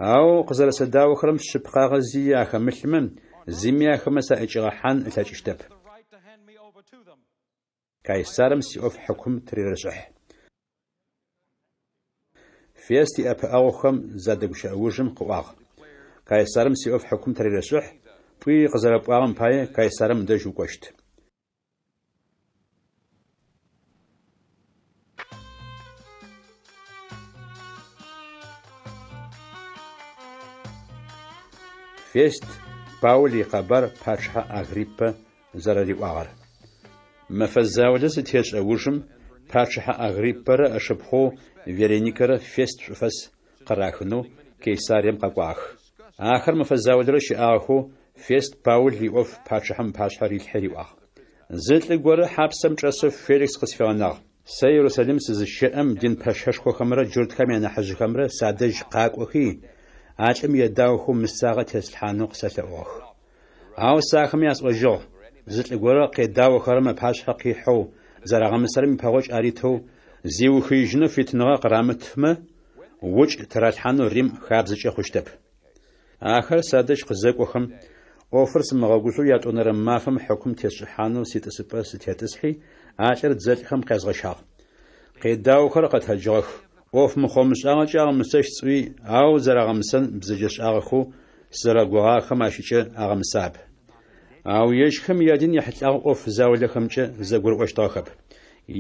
او قزر سداو خرم شبقا غزي اخملمن زمیا خمسا اچغا زمياخمسا إجغاحان إلتاجشتب كايسارم سيوف حكم تريرجح فيستي أب أغوخم زادقش أوجم قواغ كايسارم سيوف حكم تريرجح بي قزرب أغم باي كايسارم دجو قشت Фест باول يقبر باشها أغريبة زردی وعر مفزاولة اوشم أوجم باشها أغريبة أشبخو فيرينيكرا فيست شفاس قراخنو كيساريم قواخ آخر مفزاولة شی آخو شعاخو فيست باول ليوف باشهم باشها ريلحري وعر زیت زلت لقورة حابسم جاسف فيليكس قسفياناغ سي يروسلم سيزشئم دين باشهش خمرة جرد خمينة حج خمرة سادج قاك وخي аалӏым едаухыу мысагъэ тесылъхьэнэу къысэлъэӏуэх. Ауэ сахэми ясӏуэжыгъ, зылӏы гуэрэ къедаухэрэ мэпащхьэ къихьэу, зэрагъэмысэрэм и пэгъуэкӏ ариту зиухыижыну фитыныгъэ кърамытмэ, укӏ тралъхьэну Рим хабзэкӏэ хъущтэп. Ахэр садэжь къызэкӏуэхэм ӏуэхур сымыгъэгулӏу ятӏонэрэ мафэм хьэкум тесщӏыхьэну ситӏысыпӏэ сытетӏысхьи, алӏэр дзэлӏхэм къязгъэшагъ. Къедаухэр къэтэджыгъэх. ӏоф мыхъуэмыщӏагъэкӏэ агъэмысэж цӏыуи, ауэ зэрагъэмысэн бзаджэщӏагъэхэу зэрагугъахэм ащыкӏэ агъэмысаб. Ауежьхэм я дин ехьылӏагъу ӏоф заулэхэмкӏэ зэгурыӏуэщтыгъэхэп.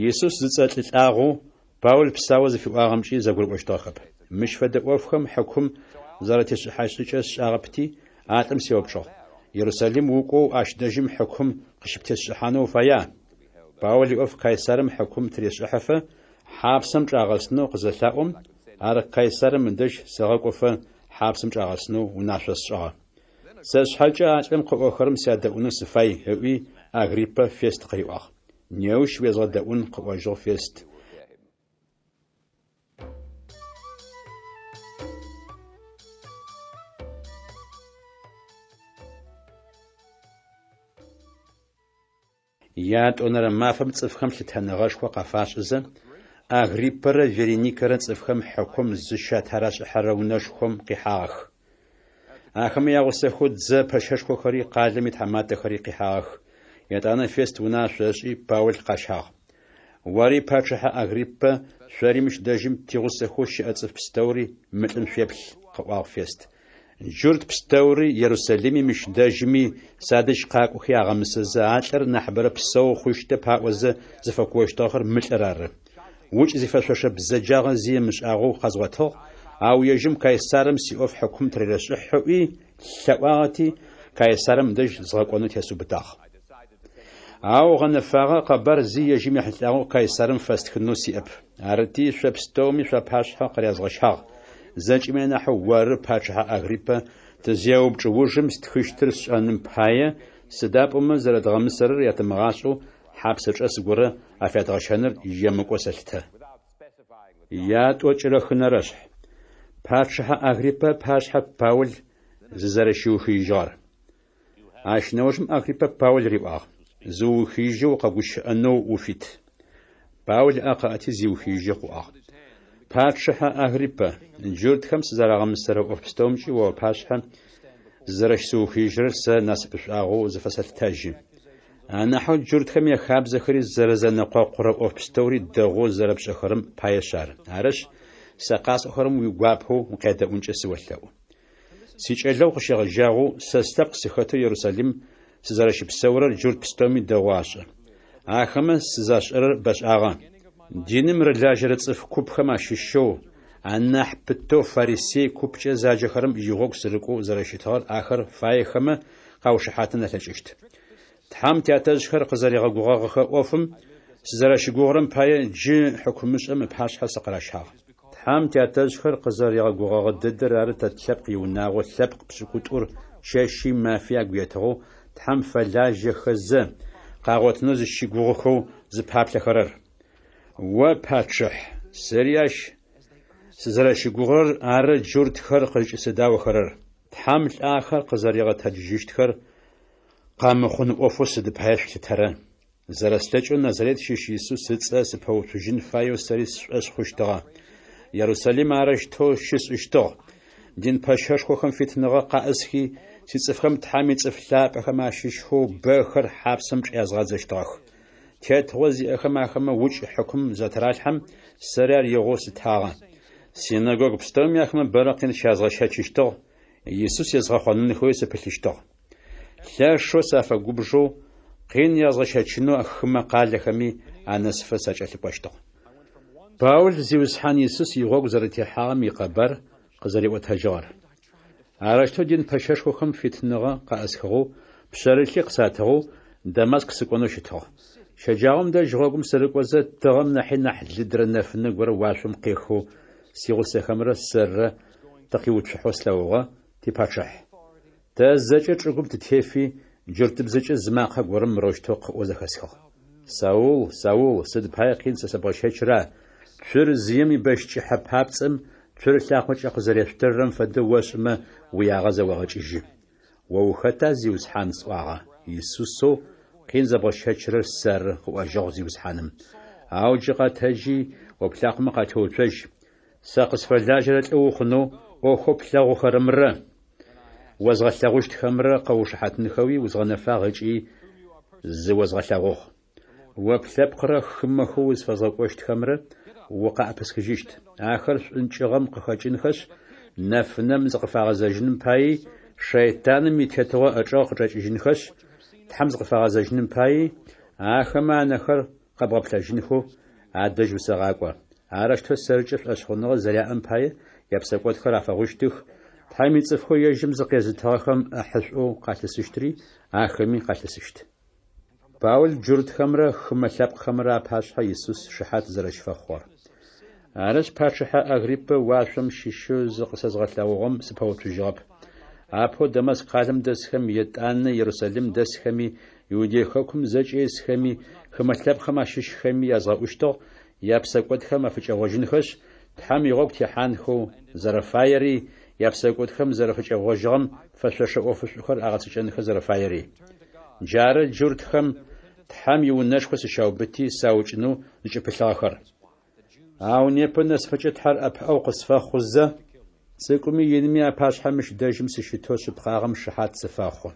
Иисус зыцӏэлъылӏагъуу Паул псауэ зыхиӏуагъэмкӏи зэгурыӏуэщтыгъэхэп. Мыщ фэдэ ӏуэхухэм хьэкум зэрытещӏыхьа щӏыкӏэ щыӏагъэпти, атӏым сеупщӏыгъ. Иерусалим укӏуэу ащ дэжым хьэкум къыщыптещӏыхьэну уфая. Паул и ӏуэху Кайсарым хьэкум трещӏыхьэфэ, хьапсэм чӏагъэлъынэу къызэлъаӏом, ар Кайсэрым мыдэжь сыгъэкӏофэ хьапсэм чӏагъэлъынэу унашъо сшӏыгъэ. Сэ шъхьэкӏэ акӏэм къыӏохэрэм сядэӏунэу сыфай, – ыӏуи Агриппэ фест къеӏуагъ. Неущ уезгъэдэӏун къыӏожьыгъ фест. Я тӏонэрэ мафэм цӏыфхэм лъытэнэгъэшхо къафашӏызэ, Агриппэрэ Вереникэрэ цӏыфхэм хьыкъум зыщат аращ хьэрэунэшхуэм къихьагъэх. Ахэмэ я гъусэху дзэ пэшэшхуэхэри къалэм и тхьэматэхэри къихьагъэх. Ятӏанэ фест унащэ ышӏи Паул къащхьагъ. Уари пачыхьэ Агриппэ шъори мыщ дэжым тигъусэху щыӏэ цӏыф пстэури мылӏым шъуеплъ къыӏуагъ фест. Джурт пстэури Ерусалими мыщ дэжми садэжь къакӏохи агъэмысэзэ алӏэр нахъыбэрэ псэу хъущтэ паӏозэ зэфэкӏощтыгъэр мылӏыр ары. وش زي فشوش بزجاغ زي مش أغو خزواته أو يجم كاي سارم سي أوف حكم تريلس حوي سواغتي كاي سارم دج زغاقونو تيسو بتاخ أو غن فاغا قبر زي يجم يحل أغو كاي سارم فاستخنو سي أب أرتي شب ستومي شب هاشها قريا زغشها زج مينا حوار باشها أغريبا تزيو بجووجم ستخشترس أنم بحايا سداب أما زرد غمسر يتمغاسو хьапсэ чӏэс горэ афятгъэщэныр емыкӏо сэлъытэ. ЯтӀо кӀырахынэращ. Патшыхьэ Агриппэ Пащхьэ Паул зызэрыщыухыжьыгъэр. Ащ нэужым Агриппэ Паул риӀуагъ. Зыухыжьэу къэгущыӀэнэу Уфит. Паул Ӏэ къэӀэти зиухыжьэ хъуӀагъ. Патшыхьэ Агриппэ, джыртхэм сызэрагъэмысэрэ Ӏоф пстэумкӀи уэ Пащхьэ зэрыщ сыухыжьырэр сэ насыпышӀуагъуэу зыфэсэлъытэжьи. анахьо джуртхэм я хабзэхэри зэрэзэныкъо къурэ ӏофстэури дэгъоу зэрэпшӏэхэрэм паешар арышъ сэ къасӏохэрэм уигуапэу укъедэӏункӏэ сыолъэӏу сикӏэлэу къыщегъэжьагъэу сэ стэпкъ сыхэтэу иерусалим сызэрэщыпсэурэр джурт пстэуми дэгъоу ашӏэ ахэмэ сызашӏэрэр бэшӏагъэ диным рылажьэрэ цӏыф купхэм ащыщэу анахь пытэу фарисей купкӏэ заджэхэрэм игъогу сырыкӏоу зэрэщытыгъэр ахэр фаехэмэ къаушыхьатын алъэкӏыщт там тятэжхэр къызэригъэ гугъэгъэхэр ӏофым сызэрэщыгугърэм пае жы хьукумышӏэм ыпашъхьэ сыкъырашагъ там тятэжхэр къызэригъэ гугъэгъэ дыдыр ары тэ тлъэпкъ иунагъо лъэпкъ пшӏыкӏутӏур шэщи мафия гуетыгъэу там фэлажьэхэзэ къагъотынэу зыщыгугъэхэу зыпаплъэхэрэр о пачъыхь сэри ащ сызэрэщыгугъэр ары джуртхэр къыкӏысыдаохэрэр тхьам лӏахэр къызэригъэтэджыщтхэр қамхун офус де пашке тара зарастечо назарет шиш иисус цэс паутужин файо сарис эс хуштага иерусалим араш то шис ишто дин пашаш хохам фитнага қаэсхи сицэфхам тами цэфла пахама шиш ху бэхэр хабсам чязгазэштах тетгоз ихам ахам уч хукм затралхам сарар йогус тага синагог пстом яхам барақин шазга шачишто иисус язга ханын хойсэ пэлиштах лъэшэу сафэгубжьэу къин язгъэшэчыну ахэмэ къалэхэми анэсыфэ сакӀэлъыкӀуэщтыгъэ. Паул зиусхьэн Иисус и гъуэгу зэрытехьагъэм и къэбар къызэриӀуэтэжыгъэр. Аращтэу дин пэшэшхуэхэм фитыныгъэ къаӀэсхыгъыу пщэрылъи къысатыгъыу Дамаск сыкӀуэну щытыгъэ. Шэджагъуэм дэж гъуэгум сырыкӀуэзэ дыгъэм нэхъи нэхъ лыдрэ нэфыны гуэрэ уашъом къехыу си гъусэхэмрэ сэррэ дыкъиутхъухьу слъэгъугъэ типачэхь. და ზეჭე ჭუგუბთ თეფი ჯურთბზეჭე ზმახა გურმ როშთო ყოზახასხო საულ საულ სედ ფაიხინ სასაბაშეჭრა ჩურ ზიემი ბეშჭი ჰაფაბწმ ჩურ ლახმაჭა ხზერეშტერრამ ფადე ვასმა ვიაღაზა ვაღაჭიჟი ვაუხატა ზიუს ჰანსვაღა იესუსო ყინზაბაშეჭრა სერ ხვაჟოზიუს ჰანმ აუჯიყა თეჯი ოფლახმა ყათოუჩეჟ საყსფალაჟრა ტუხნო ოხო ფლაღო ხარმრა وزغلاغوش تخمر قوش حت نخوي وزغنا فاغج اي زي وزغلاغوخ وبثبقر خمخو وزفزغوش تخمر وقع بس خجيشت آخر انشغم قخاج انخس نفنم زغفاغ زجنم باي شيطان ميتهتوا اجاخ جاج جنخس تحم زغفاغ زجنم باي آخما نخر قبغبتا جنخو عدج وسغاقوا عرشتو سرجف اشخنغ زريعن باي يبسكوت خرافاغوش تخمر Тхьэм и цӏыхур ежьым зыкъезытыгъэхэм ӏыхьышӏоу къалъэсыщтри, ахэми къалъэсыщт. Паул джуртхэмрэ хымэ лъэпкъхэмрэ а пащхьэ Иисус шыхьат зэращфэхъуэр. Аращ Пашихьэ Агриппэ уашъом щыщу зыкъысэзгъэлъагъугъэм сыпэутыжьыгъэп. Апэу Дамаск къалэм дэсхэм, етӏанэ Иерусалим дэсхэми, иудей хэкум зэкӏэ исхэми, хымэ лъэпкъхэм ащыщхэми язгъэӏущтыгъ, я псэкӏотхэм афыкӏэгъуэжынхэщ, тхьэм игъогу техьанхэу зэрыфаери, خم فشش يفسقوتكم زرفجة غجغم فسوشة أوفسوخر أغسجنخ زرفايري جارة جورتخم تحام يونشخ سشاوبتي ساوجنو نجبلاخر أو نيبن أسفجة تحر أب أو قصفة خزة سيكومي ينمي أباش حمش دجم سشتو سبقاغم شحات سفاخو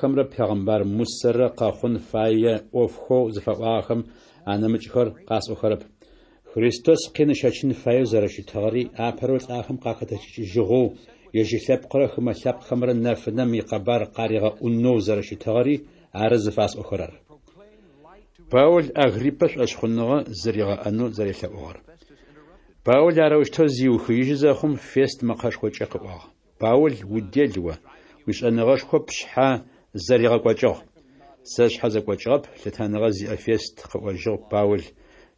خم را پیغمبر موسی را قاخون فای اوفخو انمچ انمچخر قاس اوخرب Христос къин щэчын фэеу зэрыщытыгъэри апэрэ лӏахэм къахэтэчыжьыгъэу ежь лъэпкърэ хымэ лъэпкъхэмрэ нэфынэм и къэбар къаригъэӏунэу зэрыщытыгъэри ары зыфасӏохэрэр. Паул Агриппэ шӏэщ хъуныгъэ зэригъэӏэну зэрелъэӏугъэр. Паул арэущтэу зиухыижы зэхъум фест мэкъэшхуэкӏэ къыӏуагъ. Паул удел уэ, уи шӏэныгъэшхуэ пщхьа зэригъэкӏуэкӏыгъ. Сэ щхьэ зэкӏуэкӏыгъэп, лъэтаныгъэ зиӏэ фест къыӏуэжыгъ Паул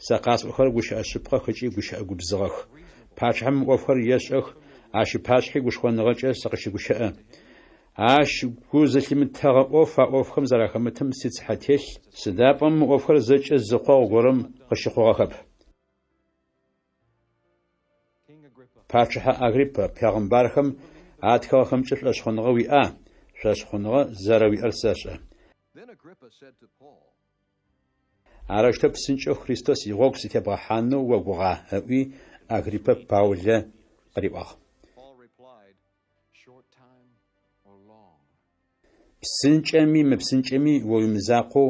сақасқор гуш ашыпқа хыҷи гуш агудзығақ пашхам қофқор яшық аши пашхи гушхонығача сақши гуша аш гузэлим тэгэ офа офхам зарахамытым сицхатэл сидапам офхор зэчэ зэқо горым хышхуғахап пашха агриппа пэгамбархам атхахам чэлэшхонығы виа шашхонығы зарави арсаша then agrippa said to paul араште псынчо христос игок сите бахану ва гуга ви агрипа пауле рибах псынчеми мпсынчеми воим заку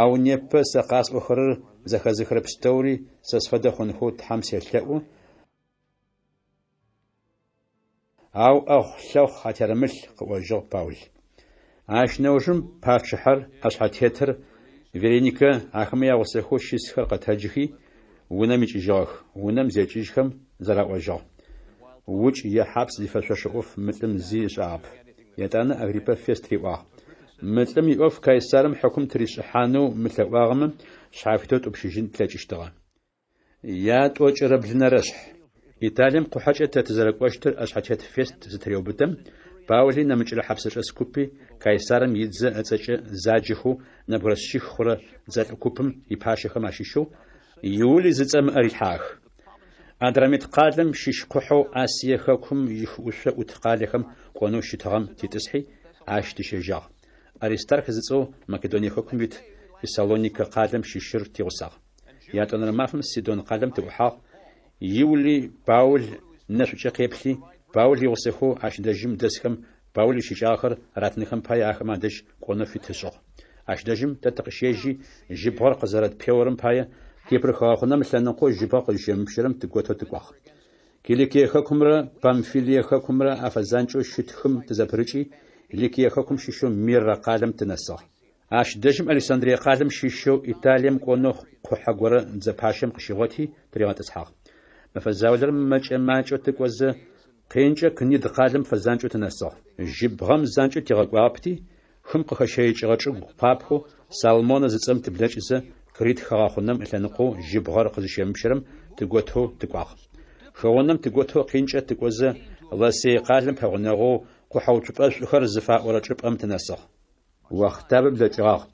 ау непе са кас охр заха захр пстори са сфада хон хот хам селлеу ау ах лё хатермил квожо пауль ашнеужим пачхар ашхатетер Вереника ахэмэ ягъусэхо щысхэр къэтэджыхи унэм икӏыжьыгъэх, унэм зекӏыжьхэм зэраӏуэжьыгъ. Уч я хьапс дифашаш оф мылӏым зи шӏагъэп. ЕтӀанэ Агриппэ фест риӏуагъ. Мылӏым и оф ӏоф Кайсарым хьыкум тришӏыхьанэу мылъэӏуагъэмэ шъхьафитэу обшижин плъэкӏыщтыгъэ. Я тӏокӏырэ блынэрэ шъхь. Италием къухьэкӏэ тэ тызэрыкӏощтыр ашъхьэтет фест зытыреубыдэм Паули нэмыкӀырэ хьэпсыркӀэ скупи Кайсарым и дзэ ӀэцӀэкӀэ заджэхуу нэбгырысщихурэ дзэлӀэ купым и пащэхэм ащыщу иули зы цӀэ мыӀэр илъхьащ. Андромед къалэм щищ кхъухьу Асие хэкум и хыӀущэ Ӏут къалэхэм кӀуэну щытыгъэм тетӀысхьи, ащ дыщежагъ. Аристарх зыцӀэу Македония хэкум ит Фессалоникэ къалэм щищыр тигъусагъ. Ятӏонэрэ мафэм Сидон къалэм теӀухьагъ. Иули Паул нэщӀыкӀэ къеплъи باول يوسخو اش دجم دسخم باول شجاخر راتنخم باي اخما دش قونا في تشغ اش دجم تتقشيجي جبر قزرت بيورم باي كيبر خاخنا مثلنا قو جباق جمشرم تقوتو تقوخ كيليكي خكمرا بامفيلي خكمرا افزانچو شتخم تزبرچي ليكي خكم شيشو مير قالم تنسخ اش دجم الكسندريا قالم شيشو ايطاليم قونو قحغور زباشم قشغوتي تريوات اسحاق مفزاولر مچ ماچو تقوز къенкӏэ кыни дыкъалэм фэзанкӏэу тынэсыгъ, жьыбгъэм занкӏэу тигъэкӏуапти, хым къыхэщеикӏыгъэ чӏыгу папхъэу салмонэ зыцӏэм тыблэкӏызэ крит хэгъэхъунэм лъэныкъуэу жьыбгъэр къызыщемыпщэрэм тыгуэтэу тыкӏуагъ. Шыгъуэным тыгуэтэу къинкӏэ тыкӏуэзэ лӏэсей къалэм пэгъунэгъуэу кхъухьэуцупӏэшӏухэр зыфаӏуэрэ чӏыпӏэм тынэсыгъ. Уахътабэ блэкӏыгъагъ.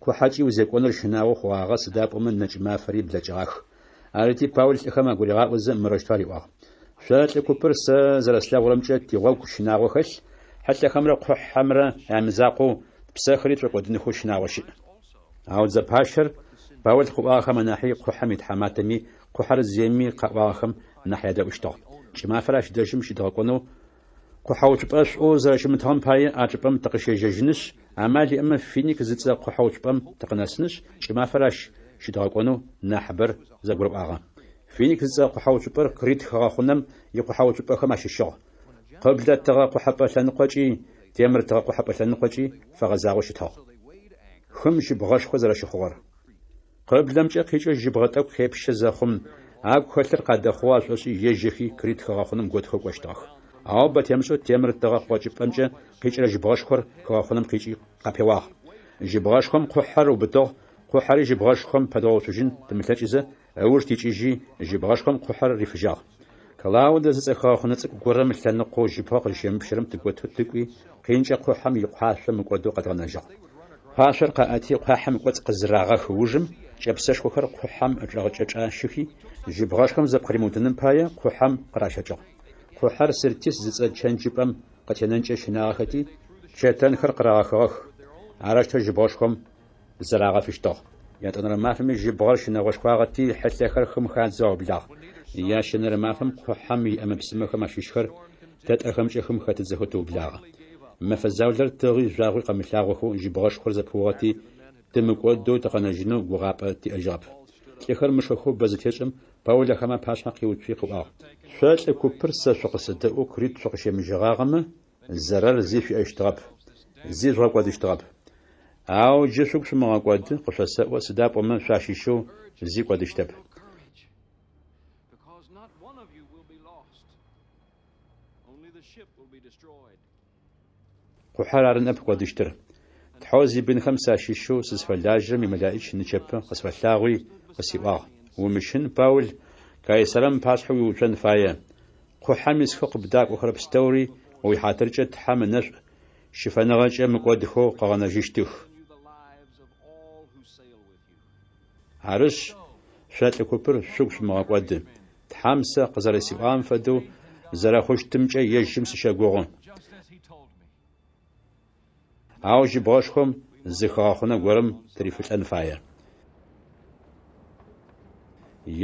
Кхъухьэкӏи узекӏуэнур шынауэ хъуагъэ сыда пӏомэ, нэкӏымафэри блэкӏыгъэх. Арати, Паул лӏыхэм агуригъаӏуэзэ мырэжтуар иӏуагъ. شاتل كوبر س زرسلا ورمجة تيغوك شناغو خش حتى خمرة قح حمرة عمزاقو بساخري ترك ودن خوش شناغوشي أو زباشر باول خو آخم ناحي قحم يتحماتمي قحر زيمي قواخم ناحية دا اشتغل شما فراش دجم شدغقونو قحوت باش او زرشم تهم باي أجبم تقشي ججنش أما لي أما فينيك زتزا قحوت بام تقناسنش شما فراش شدغقونو نحبر زقرب آغام فينيكس قحاو شبر كريت خاخنم يقحاو شبر خما ششغ قبل تغا قحبا لنقجي تيمر تغا قحبا لنقجي فغزاو شتا خم شبغش خزر شخور قبل دمچ قيچ جبغت اك خيبش زخم اك خلر قد خواش وش يجخي كريت خاخنم گوت خو قشتاخ او بت يمشو تيمر تغا قوچ پنچ قيچ جبغش خور خاخنم قيچ قپواخ جبغش خم قحر وبتو قحر جبغش خم پدوسجن تمتلچزه أول تيجي جبغاشكم قحر رفجاخ كلاود زخا خنت غرم لن قوج فوق الشم بشرم تقوت تقوي قينج قحم يقحاش من قدو قد نجا خاشر قاتي قحم قوت قزراغه خوجم جبسش خخر قحم اجرغچا شخي جبغاشكم زقريموتن بايا قحم قراشچا قحر سرتيس زچنجبم قتننچ شناختي چتن خر قراخخ عرش تجباشكم زراغه فشتخ يتنر ما فم جبغر شنا وشقاغتي حتى خر خم خان زوب لا يا شنر ما فم أما أم بسمك ما شيشخر تات أخم شخم خات زهتو بلا ما فزاولر تغي جاغو قملاغو جبغش خرز بواتي جنو تقنجنو غابتي أجاب تخر مشخو بزتيشم باول خما باش حقي وتفيق با شال كوبر سشقس دو كريت شقش مجغاغم زرر زي في اشتغاب زي جاكو اشتغاب Ауэ иджы щыгу щымыгъэкӀуэдын къыщыпсэӀуэ сыда пӀомэ щащищу зикӀуэдыщтэп. Кхъухьэр ар нэп кӀуэдыщтыр. Тхьауз и бынхэм сащищу сызыфэлажьэм и мэлаикӀ нычэпэ къысфэлъагъуи къысиӀуагъ. Умышын Паул Кайсарам пащхьэу иущӀэн фае. Кхъухьэм исхы къыбдакӀуэхэр пстэури, уи хьэтыркӀэ Тхьэм нэщӀ шыфэныгъэкӀэ мыкӀуэдыху къэгъэнэжыщтых. عرش шъолӏы купыр шъугу шъумыгъэкӏоды. Тхьам сэ къызэрысиӏуам фэдэу зэрэхъущтымкӏэ ежьым сыщэгугъо. Ау жьы бгъэшхом зыхэгъэхъунэ горэм тырифылӏэн фае.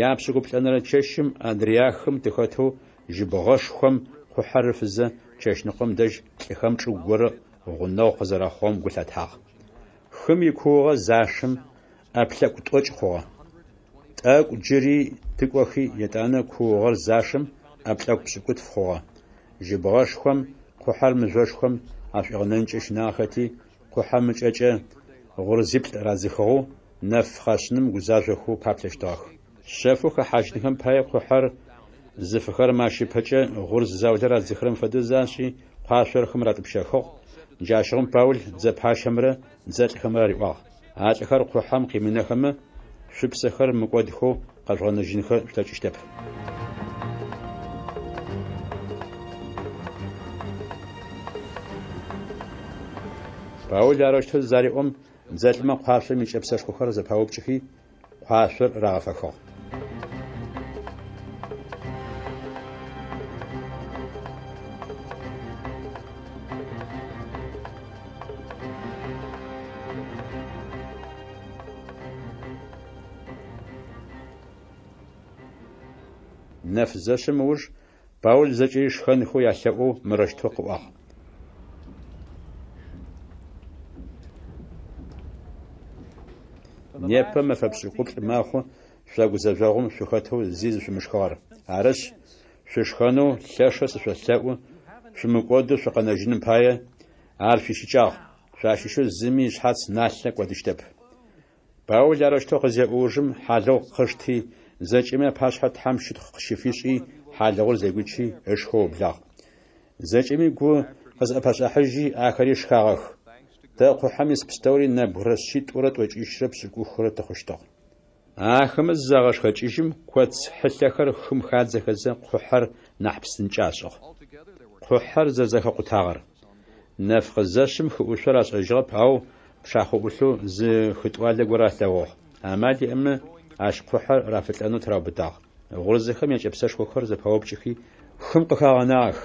Япшӏыкӏуплӏэнэрэ чэщым адреяхым тыхэтэу жьы бгъэшхом хъухьэр фызэ чэщныкъом дэжь лӏыхэм чӏыгу горэ гъунэгъу къызэрахъом гу лъэтхьагъ. Хым и кугъэ зашым აფლაკ ტოჭხოა ტაკ ჯირი ტიკოხი ეტანა ქუღალ ზაშიმ აფლაკ ფშიკუთ ხოა ჟიბაშხამ ქუჰალ მჟაშხამ აფიღნენჭიშ ნახეთი ქუჰამ ჭეჭე ღურზიფტ რაზიხოუ ნაფხაშნიმ გუზაშხუ ფაფლეშტახ შეფუ ხაშნიხამ ფაი ქუჰარ ზიფხარ მაში ფეჭე ღურზ ზავდარა ზიხრიმ ფედუზანში ფაშურხმ რატფშეხო ჯაშხმ პაულ ზეფაშემრე ზეთხმარი ვახ აჭხარ ხუჰამ ქიმინახმა შიფსახარ მოყვადხო ყაჟღანა ჟინხა შტაჭიშტაფ პაულ ჯაროშთ ზარიყომ ზალმა ყავშემი შიფსახ ხუხარ ზაფაუბჭიხი ყავშურ რაღაფახო ნეფზაშემ უშ პაულ ზეჭი შხენ ხო ახაყო მრაშთო ყვა ნეფა მეფებს ყუთ მახო შაგუ ზაჟაღო შხათო ზიზ შმშხარ არის შშხანო ლაშას შსაყო შმოყოდო შხანაჟინ ფაი არ შიშიჭახ შაშიშო ზიმი შაც ნახლა ყოდიშდებ პაულ ზარაშთო ხზე უშმ ჰალო ხშთი ზეჭიმე ფაშა თამშით ხშიფიში ჰალდაღურ ზეგუჩი ეშხო ბლაღ ზეჭიმე გუ ყაზა ფაშა ჰაჯი აქარი შხაღახ და ყუჰამის ფსტორი ნაბრასში ტურა ტვეჭი შრებ სიკუხრა თხშტა ახმის ზაღაშ ხაჭიშიმ ქვაც ჰლახარ ხმხაძეხაზე ყუჰარ ნაჰფსინჭაშო ყუჰარ ზაზახა ყუთაღარ ნაფხაზაშიმ ხუშრას ეჟღა ფაუ ფშახუბულუ ზ ხიტვალე გურასთაღო ამადი ამა аш кхуха рафетану трабтах гурзехам ячепсаш кхухар запаопчихи хым кхаганах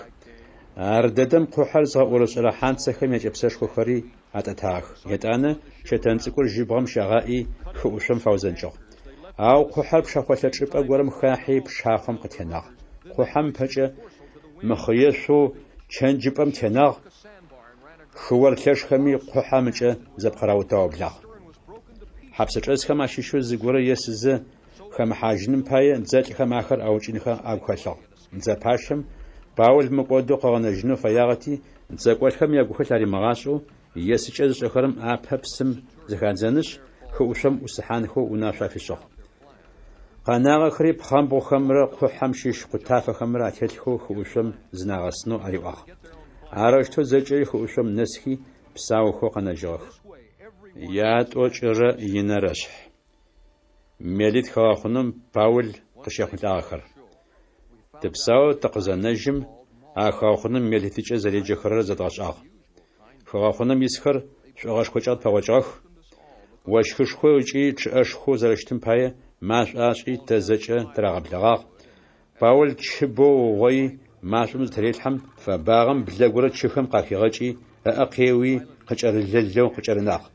ардедам кхухар загурсара хансехам ячепсаш кхухари ататах етана четан цикур жибгам шагаи хушам фаузанчо ау кхухар пшахвала чипа горам хахи пшахам кхтенах кхухам пача мхиесу чен чипам тенах хувар лешхами кхухамче запхараутаоблах ჰაბსეჭეს ხამაშიშვე ზიგურა ესზე ხამაჟნიმ ფაი ძაჭ ხამახარ აუჭინხა აგხალო ძაფაშიმ ბაულ მოყოდო ყონაჟნუ ფაიაღათი ძაკვალხამ იაგუხალარი მაღაშო ესჭეს ზოხარმ აფაფსიმ ზიხანძანიშ ხუშამ უსხანხო უნაშაფიშო ყანაღა ხრიფ ხამ ბოხამრა ხუჰამ შიშყუ ტაფხამრა ჩელხო ხუშამ ზნაღასნო არიყა არაშთო ზეჭი ხუშამ ნესხი ფსაუხო ყანაჟოხ яад очра инараш мелит хаахуным паул кышахлаахар тепсау тақзанажим а хаахуным мелитичэ зарежэхэр задашах хаахуным исхэр шогаш кочат павачах вашхышхой учи чэшху зарэштым пая маш аши тезэчэ трагаблагах паул чбоугъой машум зэтрелхьэм фэбагъэм блэгурэ чыхэм къахигъэкӏи ыӏэ къеуи къыкӏэрылэлэу къыкӏэрынагъ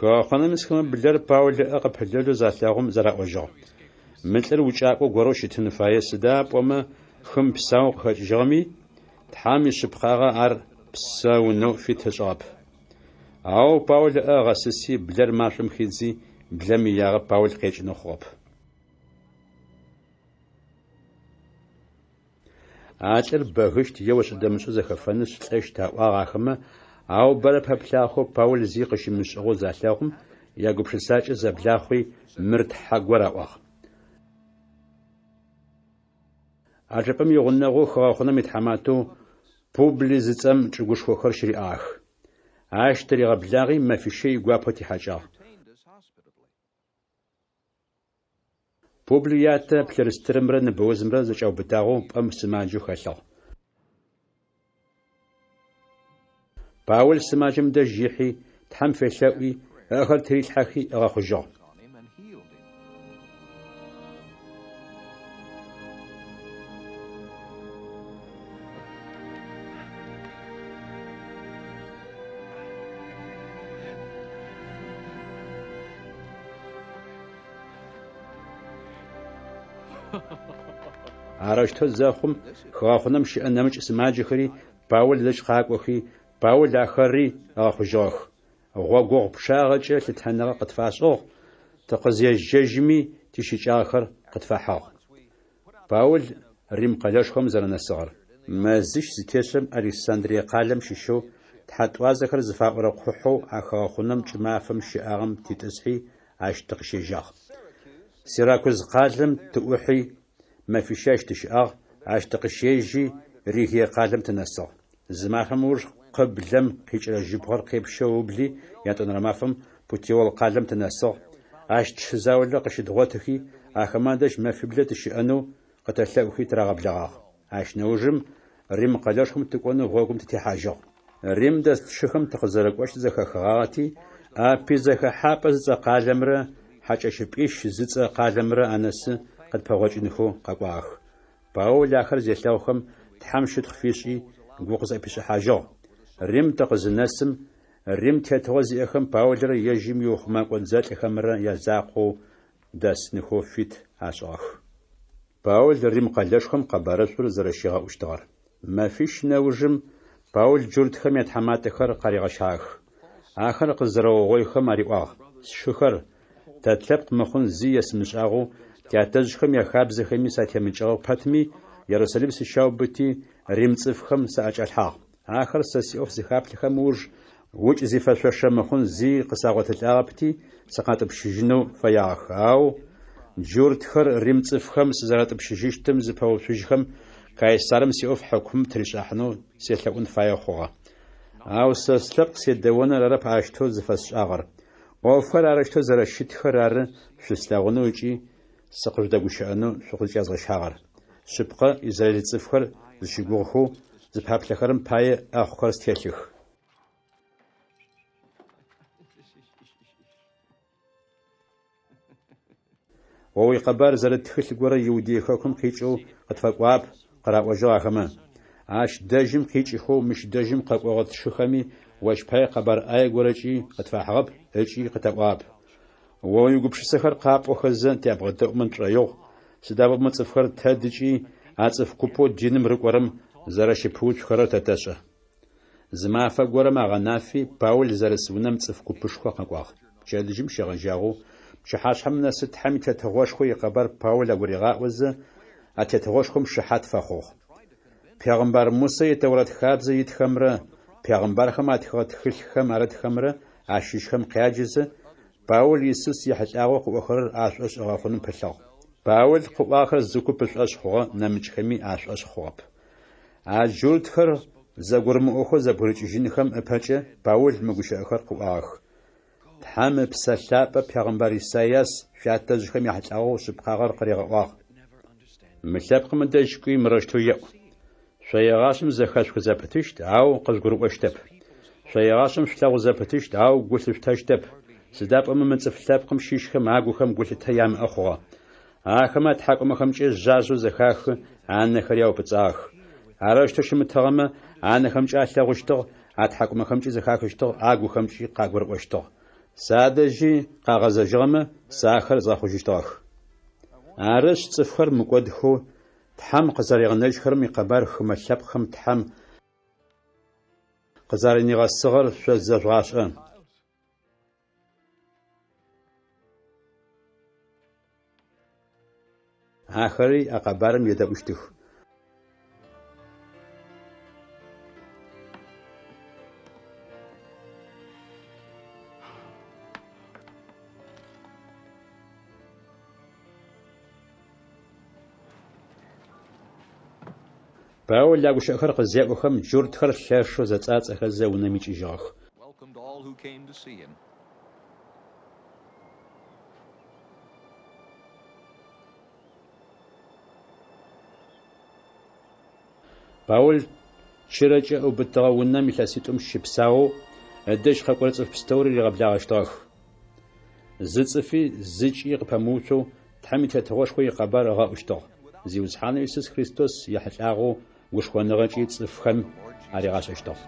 Хыахъаным исхэмэ блэр паулыӏэ къыпылэлу залъагъум зэраӏуэжыгъ. Мылӏыр укӏакӏуэ гуэру щытыну фае сыда пӏуэмэ хым псауэ къыхэкӏыжыгъэми, тхьэм и щыпхъагъэ ар псэ унэу фит ыщӏыгъэп. Ауэ паулыӏэ гъэсыси блэр мащӏэм хидзи блэм иягъэ паул къекӏыну хъугъуэп. А лӏыр бэгыщт е уэщӏэдэмыщӏэ зэхэфэнущ лӏэщ таӏуагъ ахэмэ Ау бэрэ пэплъахъуэу Паул зи къыщимыщӀыгъуэу залъэгъум я гупшысакӀэ зэблахъуи мыр тхьэгуэр аӀуагъ. А жыпӀэм и гъунэгъуу хэгъэхъунэм и тхьэматэу публи зыцӀэм чӀыгушхуэхэр щриӀагъ. Ащтэр игъэблагъи мэфишей и гуапэ тихьэкӀагъ. Публи ятэ плъырыстырымрэ ныбэузымрэ зэкӀаубыдагъуэу пӀэм сымаджэу хэлъагъу. باول سماجم دجيحي تحم في شوي آخر تريد حكي أغاخجا عرشتو زاخم خاخنم شأنمج اسماجي خري باول لش خاك وخي باول ахэри къэхъужьыгъэх. Гъуэгугъу пшагъэкӏэ лъытхьэныгъэ къытфащӏыгъ, тыкъызежьэжми тищыкӏагъэхэр къытфахьыгъ. Паул Рим къалэшхуэм зэранэсыгъэр. Мэзищ зытещэм Александрия къалэм щыщу тхьэтӏуазэхэр зыфаӏорэ кхъухьу ахэгъэхъунэм кӏымафэм щыӏагъым титӏысхьи ащ тыкъыщежьагъ. Сиракуз къалэм тыӏухьи мэфищащ тыщыӏагъ, ащ тыкъыщежьи Рихия къалэм тынэсыгъ. Зы мафэм ур قبلم هیچ رجبار خيچرا شو قيب شوبلي يانتون رمافم بوتيول قالم تناسو اش تشزاولا قش دغوتكي آنو قتل فيبلت شانو قتلوخي تراغبلغاخ عش نوجم ریم قلاش ريم قلاشكم تكونو تی حاج ریم دست شخم تخزرك واش قلم را زخحابز شپیش زیت قلم را انس قد بوجنخو قواخ باول اخر زيلاوخم تحمشت خفيشي گوگز اپیش حاجو Римтэ къызынэсым Рим тетыгъуэ зиӀэхэм Паулэрэ ежьым и ухъумакӀуэ дзэлӀэхэмрэ я закъуэу Даснихофит ащӀагъэх. Паул Рим къалэшхэм Къэбарэщӏыр зэрыщигъэӀущтыгъэр. Мэфищ нэужьым Паул джуртхэм я тхьэматӀэхэр къаригъэщхьах. Ахэр къызэраугъуейхэм ариӀуагъ. Сшхыхэр Тат лъэпкъ мыхъун зи есымыщӀагъыу тятэжьхэм я хабзэхэми сатемыкӀыгъэ пэтми, Ерусалим сыщаубыти, Рим цӀыфхэм саӀэкӀэлъхьагъ. ახალ სესიოს ზიხაფლიხემ უჟ უჭ ზიფაშვაშა მხონ ზი ყსაღათლაფთი საყატბშიჟნო ფაიახაო ჯურთხარ რიმწიფხემ სზარატბშიჟიშთემ ზიფაოშიჟხემ кайсарм сиоф хукум тришахну селхун фаяхуга аусаслак седеона рара пашто зифас агар офхар арашто зара шитхар ар шислагуну учи сакуждагушану сукулчазга шагар шипка израилцифхар зишигуху зыпаплъэхэрэм пае ӏэхъухэр стелъых. Уэ уи къэбар зэрыт тхылъ гуэрэ и удей хэкум къикӏыу къытфэкӏуап, къраӏуэжыгъэхэмэ. Ащ дэжым къикӏыххэу мыщ дэжым къэкӏуэгъуэ тшыхэми уэш пае къэбар ӏае гуэрэкӏи къытфахьыгъэп ыкӏи къытэӏуап. Уэ уи гупшысэхэр къапӏуэ хэзэн тябгъэдэӏумэ нчӏэегъу, сыда фӏы мыцӏыхухэр тэдыкӏи а цӏыху купо диным рыкӏуэрэм зэрэщи пучхэрэ тэтэшэ. Зымафэ горэ магъэнафи Паул зэрэс унэм цӏыф купышхо къэкӏуагъ. Чэлыжым щэгъэжьагъу, пшыхьашхьэм нэсы тхьэм чэтыгъошхо икъэбар Паул агурегъаӏозы, атетыгъошхом шыхьат фэхъугъ. Пегъэмбар Мусэ итэурэт хабзэ итхэмрэ, пегъэмбархэм атхыгъэ тхылъхэм арэтхэмрэ, ащыщхэм къяджызы, Паул Иисус ихьылӏагъэу къыӏохэрэр ашӏошӏыгъэхъуным пылъыгъ. Паул къыӏуахэр зыкупышӏошхъугъэ нэмыкӏхэми ашӏошхъугъэп. جولتفر زغرم اوخو زبرچ جنخم اپچ باول مگوش اخر قواخ تحم بسلاب پیغمبر سیاس شات زخم یحتاو سبخاغر قریغ اخ مشابق من دشکوی مرشتو ی شیغاشم زخش کو زپتشت او قز گروپ اشتب شیغاشم شتاو زپتشت او گوسف تشتب سداب ام من صفلابقم شیشخم اگوخم گوسف تیام اخوا اخمت حقمخم چی زازو زخاخ ان خریاو پچاخ арашто шимтагама анахамчи аллагуштэ атхакумахамчи захахуштэ агухамчи къагваркваштэ садэжи къагъазэжыгъэмэ сахар захужыщтэх арыш цыфхэр мыкӏодхэу тхьам къызэригъэнэжхэр мыкъэбар хымэ лъэпкъхэм тхьам къызэринигъэсыгъэр шъозэжгъашӏэ ахэри акъэбарым едэӏуштых Пауэ лягушэхэр къызекӀуэхэм джуртхэр лъэшэу зэцӀацӀэхэр зэ унэм икӀыжащ. Пауль чырэкӀэ Ӏубытыгъэ унэм илъэситӀум щыпсауэу адэжь хьэкӀуэрэ цӀыху пстэури иригъэблагъэщтыгъэх. Зы цӀыфи зыкӀи къыпэмыулъэу Тхьэм и лъэтыгъуэшхуэ и къэбар гъэӀущтыгъ. Зи узыхьанэм Иисус Христос ехьылӀагъыу ушхуэныгъэкӏи цӏыфхэм аригъэщӏэщтыгъэ.